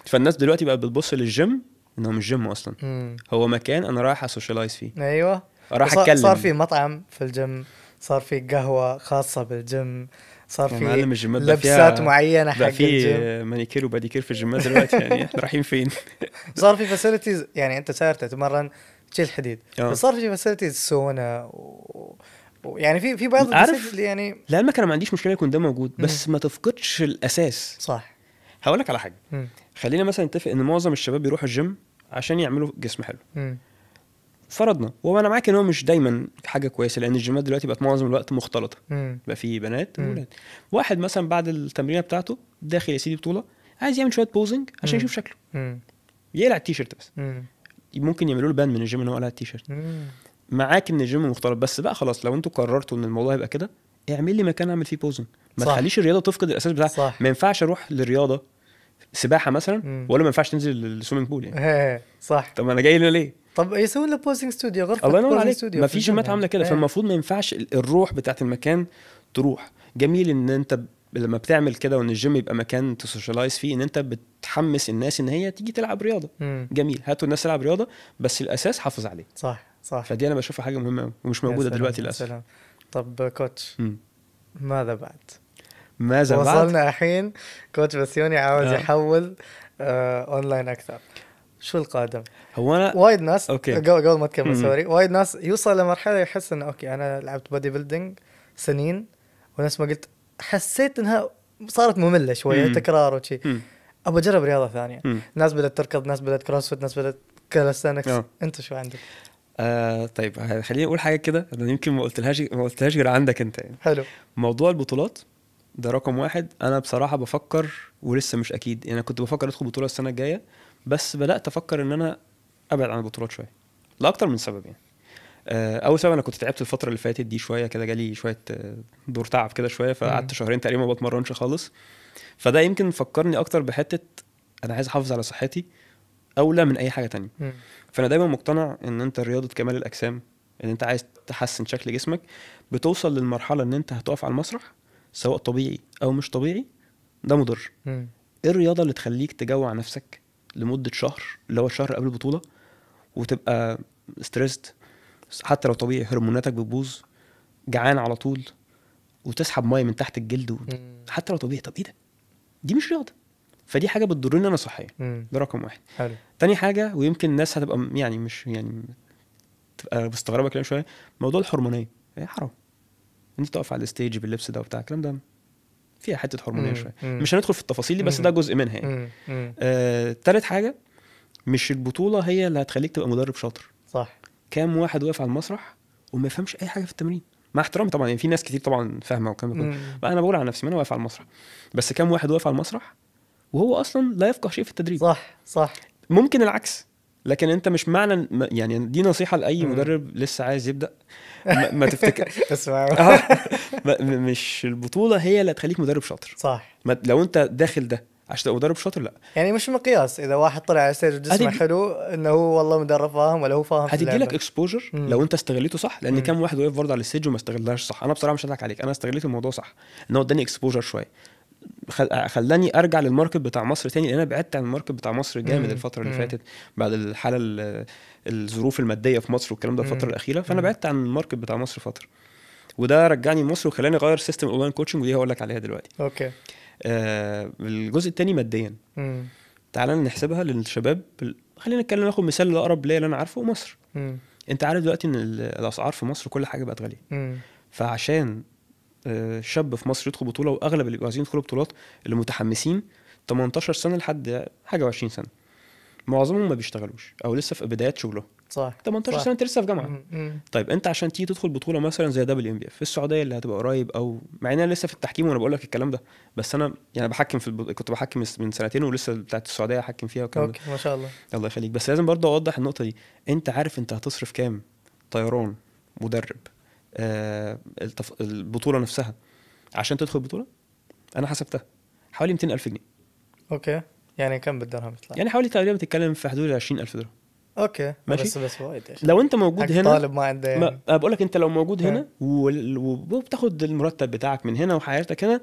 فالناس دلوقتي بقت بتبص للجيم انه مش جيم اصلا هو مكان انا رايح اسوشيلايز فيه ايوه راح اتكلم صار في مطعم في الجيم صار في قهوه خاصه بالجيم صار في لبسات معينه حق في مانيكير وباديكير في الجيمات دلوقتي يعني رايحين فين صار في فاسيلتيز يعني انت ساير تتمرن شيء الحديد آه. بس صار في مساله السونا ويعني في في بعض عارف اللي يعني لا المكنه ما عنديش مشكله يكون ده موجود بس مم. ما تفقدش الاساس صح هقول لك على حاجه مم. خلينا مثلا نتفق ان معظم الشباب بيروحوا الجيم عشان يعملوا جسم حلو مم. فرضنا وانا معاك ان هو مش دايما حاجه كويسه لان الجيمات دلوقتي بقت معظم الوقت مختلطه بقى في بنات واولاد واحد مثلا بعد التمرينه بتاعته داخل يا سيدي بطوله عايز يعمل شويه بوزنج عشان يشوف شكله يقلع التيشيرت بس ممكن يعملوا له بان من الجيم ان هو قلع التيشيرت معاك ان الجيم مختلط بس بقى خلاص لو انتوا قررتوا ان الموضوع هيبقى كده اعمل لي مكان اعمل فيه بوزنج ما صح. تخليش الرياضه تفقد الاساس بتاعها صح. ما ينفعش اروح للرياضه سباحه مثلا مم. ولا ما ينفعش تنزل السويمنج بول يعني إيه، إيه، صح طب انا جاي هنا ليه طب يسوي له بوزنج ستوديو غرفه الله ينور عليك ما فيش جيمات يعني. عامله كده إيه. فالمفروض ما ينفعش الروح بتاعت المكان تروح جميل ان انت لما بتعمل كده وان الجيم يبقى مكان تسوشيلايز فيه ان انت بتحمس الناس ان هي تيجي تلعب رياضه مم. جميل هاتوا الناس تلعب رياضه بس الاساس حافظ عليه صح صح فدي انا بشوفها حاجه مهمه ومش موجوده سلام دلوقتي للاسف طب كوتش مم. ماذا بعد؟ ماذا وصلنا بعد؟ وصلنا الحين كوتش بسيوني عاوز آه. يحول آه اونلاين اكثر شو القادم؟ هو انا وايد ناس اوكي قبل ما تكمل سوري وايد ناس يوصل لمرحله يحس انه اوكي انا لعبت بودي بيلدينج سنين ونفس ما قلت حسيت انها صارت ممله شويه تكرار وشي ابى اجرب رياضه ثانيه مم. ناس بدات تركض ناس بدات كروسفيت ناس بدات كالستانكس آه. انت شو عندك؟ آه طيب خليني اقول حاجه كده انا يمكن ما قلتلهاش ما قلتلهاش غير عندك انت يعني. حلو موضوع البطولات ده رقم واحد انا بصراحه بفكر ولسه مش اكيد يعني كنت بفكر ادخل بطوله السنه الجايه بس بدات افكر ان انا ابعد عن البطولات شويه لاكتر من سبب يعني آه، اول سبب انا كنت تعبت الفتره اللي فاتت دي شويه كده جالي شويه آه، دور تعب كده شويه فقعدت شهرين تقريبا ما بتمرنش خالص فده يمكن فكرني اكتر بحته انا عايز احافظ على صحتي اولى من اي حاجه تانية فانا دايما مقتنع ان انت رياضه كمال الاجسام ان انت عايز تحسن شكل جسمك بتوصل للمرحله ان انت هتقف على المسرح سواء طبيعي او مش طبيعي ده مضر ايه الرياضه اللي تخليك تجوع نفسك لمده شهر اللي هو الشهر قبل البطوله وتبقى ستريسد حتى لو طبيعي هرموناتك بتبوظ جعان على طول وتسحب ميه من تحت الجلد حتى لو طبيعي طب ايه ده؟ دي مش رياضه فدي حاجه بتضرني انا صحيا ده رقم واحد حلو تاني حاجه ويمكن الناس هتبقى يعني مش يعني تبقى مستغربه كلام شويه موضوع الهرمونيه ايه حرام انت تقف على الستيج باللبس ده وبتاع الكلام ده فيها حته هرمونيه شويه مش هندخل في التفاصيل دي بس ده جزء منها يعني آه، تالت حاجه مش البطوله هي اللي هتخليك تبقى مدرب شاطر صح كام واحد واقف على المسرح وما يفهمش اي حاجه في التمرين مع احترامي طبعا يعني في ناس كتير طبعا فاهمه والكلام ده كله انا بقول على نفسي ما انا واقف على المسرح بس كام واحد واقف على المسرح وهو اصلا لا يفقه شيء في التدريب صح صح ممكن العكس لكن انت مش معنى يعني دي نصيحه لاي مدرب لسه عايز يبدا ما, ما تفتكر اسمع آه. مش البطوله هي اللي هتخليك مدرب شاطر صح لو انت داخل ده عشان تبقى مدرب شاطر لا يعني مش مقياس اذا واحد طلع على ستيج جسمه هتدي... حلو انه هو والله مدرب فاهم ولا هو فاهم هتدي لك اكسبوجر لو انت استغليته صح لان كم كام واحد واقف برضه على الستيج وما استغلهاش صح انا بصراحه مش هضحك عليك انا استغليت الموضوع صح ان هو اداني اكسبوجر شويه خلاني ارجع للماركت بتاع مصر تاني لان انا بعدت عن الماركت بتاع مصر جامد الفتره اللي فاتت بعد الحاله الظروف الماديه في مصر والكلام ده الفتره الاخيره فانا بعدت عن الماركت بتاع مصر فتره وده رجعني مصر وخلاني اغير سيستم الاونلاين كوتشنج ودي هقول لك عليها دلوقتي اوكي آه، الجزء الثاني ماديا تعالى نحسبها للشباب خلينا نتكلم ناخد مثال الاقرب ليا اللي انا عارفه مصر م. انت عارف دلوقتي ان الاسعار في مصر كل حاجه بقت غاليه فعشان آه، شاب في مصر يدخل بطوله واغلب اللي بيبقوا عايزين يدخلوا بطولات اللي متحمسين 18 سنه لحد حاجه و20 سنه معظمهم ما بيشتغلوش او لسه في بدايات شغلهم صح 18 صح. سنه انت لسه في جامعه طيب انت عشان تيجي تدخل بطوله مثلا زي دبليو ام بي اف في السعوديه اللي هتبقى قريب او مع ان انا لسه في التحكيم وانا بقول لك الكلام ده بس انا يعني بحكم في الب... كنت بحكم من سنتين ولسه بتاعت السعوديه هحكم فيها وكده اوكي ما شاء الله الله يخليك بس لازم برضه اوضح النقطه دي انت عارف انت هتصرف كام طيران مدرب آه التف... البطوله نفسها عشان تدخل البطوله انا حسبتها حوالي 200000 جنيه اوكي يعني كم بالدرهم يطلع يعني حوالي تقريبا بتتكلم في حدود 20000 درهم اوكي ماشي بس بس وايد لو انت موجود هنا طالب ما عنده أه، يعني. بقول لك انت لو موجود إيه. هنا وبتاخد المرتب بتاعك من هنا وحياتك هنا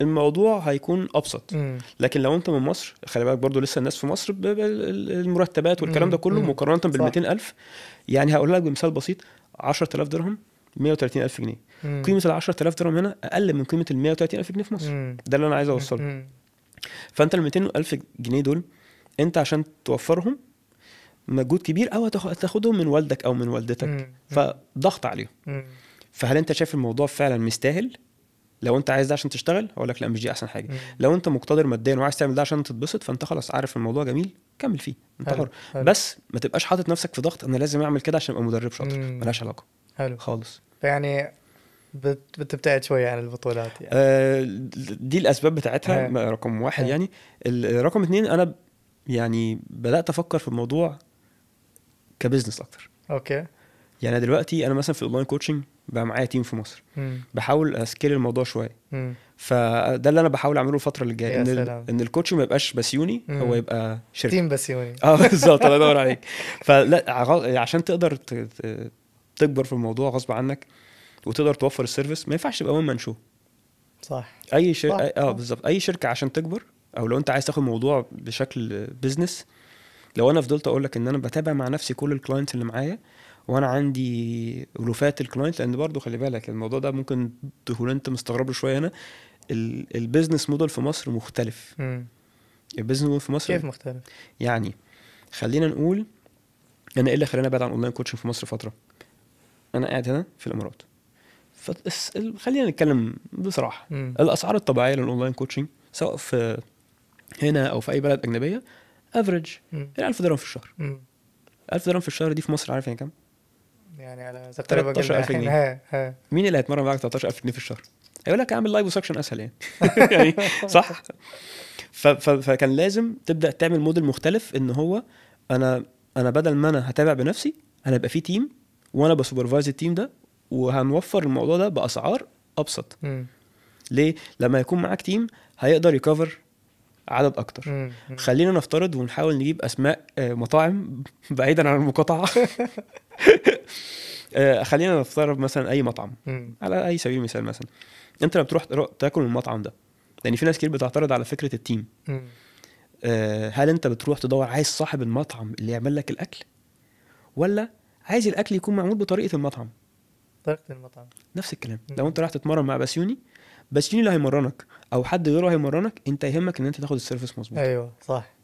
الموضوع هيكون ابسط مم. لكن لو انت من مصر خلي بالك برضو لسه الناس في مصر المرتبات والكلام ده كله مقارنه بال 200000 يعني هقول لك بمثال بسيط 10000 درهم 130000 جنيه مم. قيمه ال 10000 درهم هنا اقل من قيمه ال 130000 جنيه في مصر مم. ده اللي انا عايز اوصله فانت ال 200000 جنيه دول انت عشان توفرهم مجهود كبير او هتاخدهم من والدك او من والدتك فضغط عليهم فهل انت شايف الموضوع فعلا مستاهل لو انت عايز ده عشان تشتغل اقول لك لا مش دي احسن حاجه مم. لو انت مقتدر ماديا وعايز تعمل ده عشان تتبسط فانت خلاص عارف الموضوع جميل كمل فيه انت حر بس ما تبقاش حاطط نفسك في ضغط انا لازم اعمل كده عشان ابقى مدرب شاطر ملهاش علاقه حلو خالص يعني بتبتعد شويه عن البطولات يعني. آه دي الاسباب بتاعتها رقم واحد هي. يعني رقم اثنين انا يعني بدات افكر في الموضوع كبزنس اكتر اوكي يعني دلوقتي انا مثلا في الاونلاين كوتشنج بقى معايا تيم في مصر مم. بحاول اسكيل الموضوع شويه فده اللي انا بحاول اعمله الفتره اللي جايه ان, ال... ان الكوتش ما يبقاش بسيوني مم. هو يبقى شركه تيم بسيوني اه بالظبط الله ينور عليك فلا عشان تقدر ت... تكبر في الموضوع غصب عنك وتقدر توفر السيرفيس ما ينفعش تبقى وان مان شو صح اي شركه اه بالظبط اي شركه عشان تكبر او لو انت عايز تاخد الموضوع بشكل بزنس لو انا فضلت اقول لك ان انا بتابع مع نفسي كل الكلاينتس اللي معايا وانا عندي ولوفات الكلاينت لان برضه خلي بالك الموضوع ده ممكن تكون انت مستغرب شويه هنا البيزنس موديل في مصر مختلف البيزنس موديل في مصر كيف مختلف؟ يعني خلينا نقول انا ايه اللي خلاني ابعد عن اونلاين كوتشنج في مصر فتره؟ انا قاعد هنا في الامارات فس... خلينا نتكلم بصراحه مم. الاسعار الطبيعيه للاونلاين كوتشنج سواء في هنا او في اي بلد اجنبيه افريج 1000 درهم في الشهر 1000 درهم في الشهر دي في مصر عارف يعني كام؟ يعني على 13000 جنيه ها. مين اللي هيتمرن معاك 13000 جنيه في الشهر؟ هيقول لك اعمل لايف سكشن اسهل يعني يعني صح؟ فكان لازم تبدا تعمل موديل مختلف ان هو انا انا بدل ما انا هتابع بنفسي انا هيبقى في تيم وانا بسوبرفايز التيم ده وهنوفر الموضوع ده باسعار ابسط م. ليه؟ لما يكون معاك تيم هيقدر يكفر عدد اكتر خلينا نفترض ونحاول نجيب اسماء آه، مطاعم بعيدا عن المقاطعه آه، خلينا نفترض مثلا اي مطعم على اي سبيل المثال مثلا انت لما بتروح تاكل المطعم ده لان يعني في ناس كتير بتعترض على فكره التيم آه، هل انت بتروح تدور عايز صاحب المطعم اللي يعمل لك الاكل ولا عايز الاكل يكون معمول بطريقه المطعم طريقه المطعم نفس الكلام لو انت راح تتمرن مع بسيوني بسيوني اللي هيمرنك او حد غيره هيمرنك انت يهمك ان انت تاخد السيرفيس مظبوط ايوه صح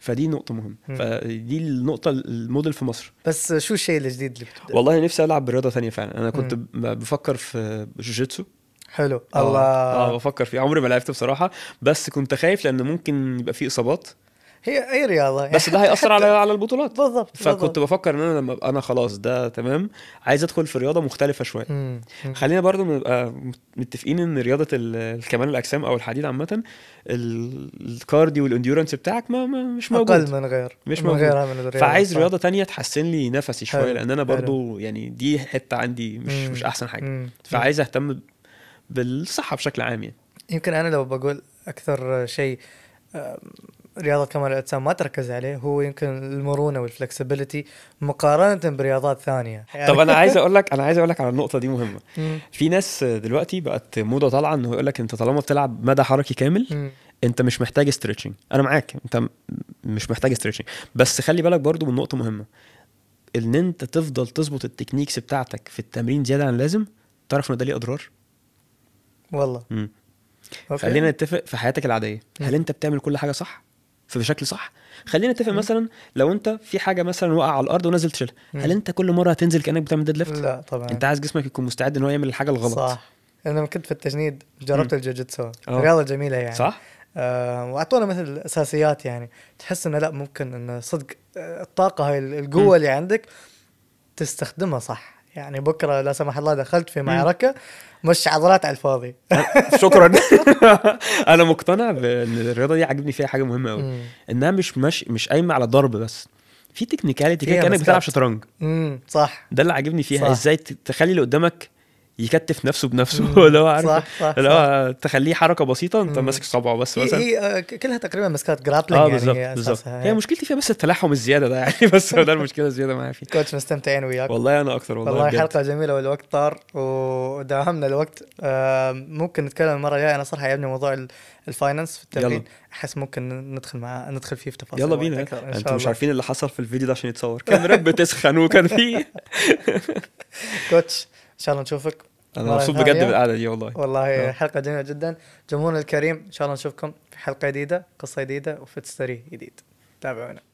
فدي نقطة مهمة فدي النقطة الموديل في مصر بس شو الشيء الجديد اللي بتبدأ؟ والله نفسي ألعب برياضة ثانية فعلا أنا كنت مم. بفكر في جوجيتسو حلو آه. الله اه بفكر فيه عمري ما لعبت بصراحة بس كنت خايف لأن ممكن يبقى فيه إصابات هي اي رياضه يعني بس ده هياثر على على البطولات بالظبط فكنت بفكر ان انا لما ابقى انا خلاص ده تمام عايز ادخل في رياضه مختلفه شويه خلينا برضو نبقى متفقين ان رياضه الكمال الاجسام او الحديد عامه الكارديو والانديورنس بتاعك ما, مش موجود اقل من غير مش موجود من غيرها من الرياضه فعايز رياضه تانية تحسن لي نفسي شويه لان انا برضو يعني دي حته عندي مش مم. مش احسن حاجه مم. فعايز اهتم بالصحه بشكل عام يعني يمكن انا لو بقول اكثر شيء رياضه كمال الاجسام ما تركز عليه هو يمكن المرونه والفلكسبيتي مقارنه برياضات ثانيه يعني طب انا عايز اقول لك انا عايز اقول لك على النقطه دي مهمه في ناس دلوقتي بقت موضه طالعه انه يقول لك انت طالما بتلعب مدى حركي كامل انت مش محتاج ستريتشنج انا معاك انت مش محتاج ستريتشنج بس خلي بالك برضو من نقطه مهمه ان انت تفضل تظبط التكنيكس بتاعتك في التمرين زياده عن اللازم تعرف ان ده ليه اضرار والله مم. خلينا نتفق في حياتك العاديه هل انت بتعمل كل حاجه صح فبشكل صح خلينا نتفق مثلا لو انت في حاجه مثلا وقع على الارض ونزل تشيلها هل انت كل مره هتنزل كانك بتعمل ديد ليفت لا طبعا انت عايز جسمك يكون مستعد ان هو يعمل الحاجه الغلط صح انا لما كنت في التجنيد جربت الجوجيتسو آه. رياضه جميله يعني صح آه، واعطونا مثل الاساسيات يعني تحس انه لا ممكن انه صدق آه، الطاقه هاي القوه اللي عندك تستخدمها صح يعني بكره لا سمح الله دخلت في معركه مش عضلات على الفاضي شكرا انا مقتنع بان الرياضه دي عاجبني فيها حاجه مهمه قوي انها مش مش مش قايمه على ضرب بس في تكنيكاليتي كده كانك بتلعب شطرنج امم صح ده اللي عاجبني فيها صح. ازاي تخلي اللي قدامك يكتف نفسه بنفسه اللي هو عارف صح صح اللي هو تخليه حركه بسيطه انت ماسك صبعه بس مثلا هي آه، كلها تقريبا مسكات جرابلنج اه بالظبط يعني بالظبط هي مشكلتي فيها بس التلاحم الزياده ده يعني بس ده المشكله الزياده معايا فيه كوتش مستمتعين يعني وياك والله انا اكثر والله والله حلقه جميله والوقت طار وداهمنا الوقت ممكن نتكلم المره الجايه انا صراحه عجبني موضوع الفاينانس في التمرين احس ممكن ندخل مع ندخل فيه في تفاصيل يلا بينا انتوا مش عارفين اللي حصل في الفيديو ده عشان يتصور كان رب بتسخن وكان فيه كوتش ان شاء الله نشوفك انا مبسوط بجد بالقعده دي والله والله هي آه. حلقه جميله جدا جمهورنا الكريم ان شاء الله نشوفكم في حلقه جديده قصه جديده وفتستري جديد تابعونا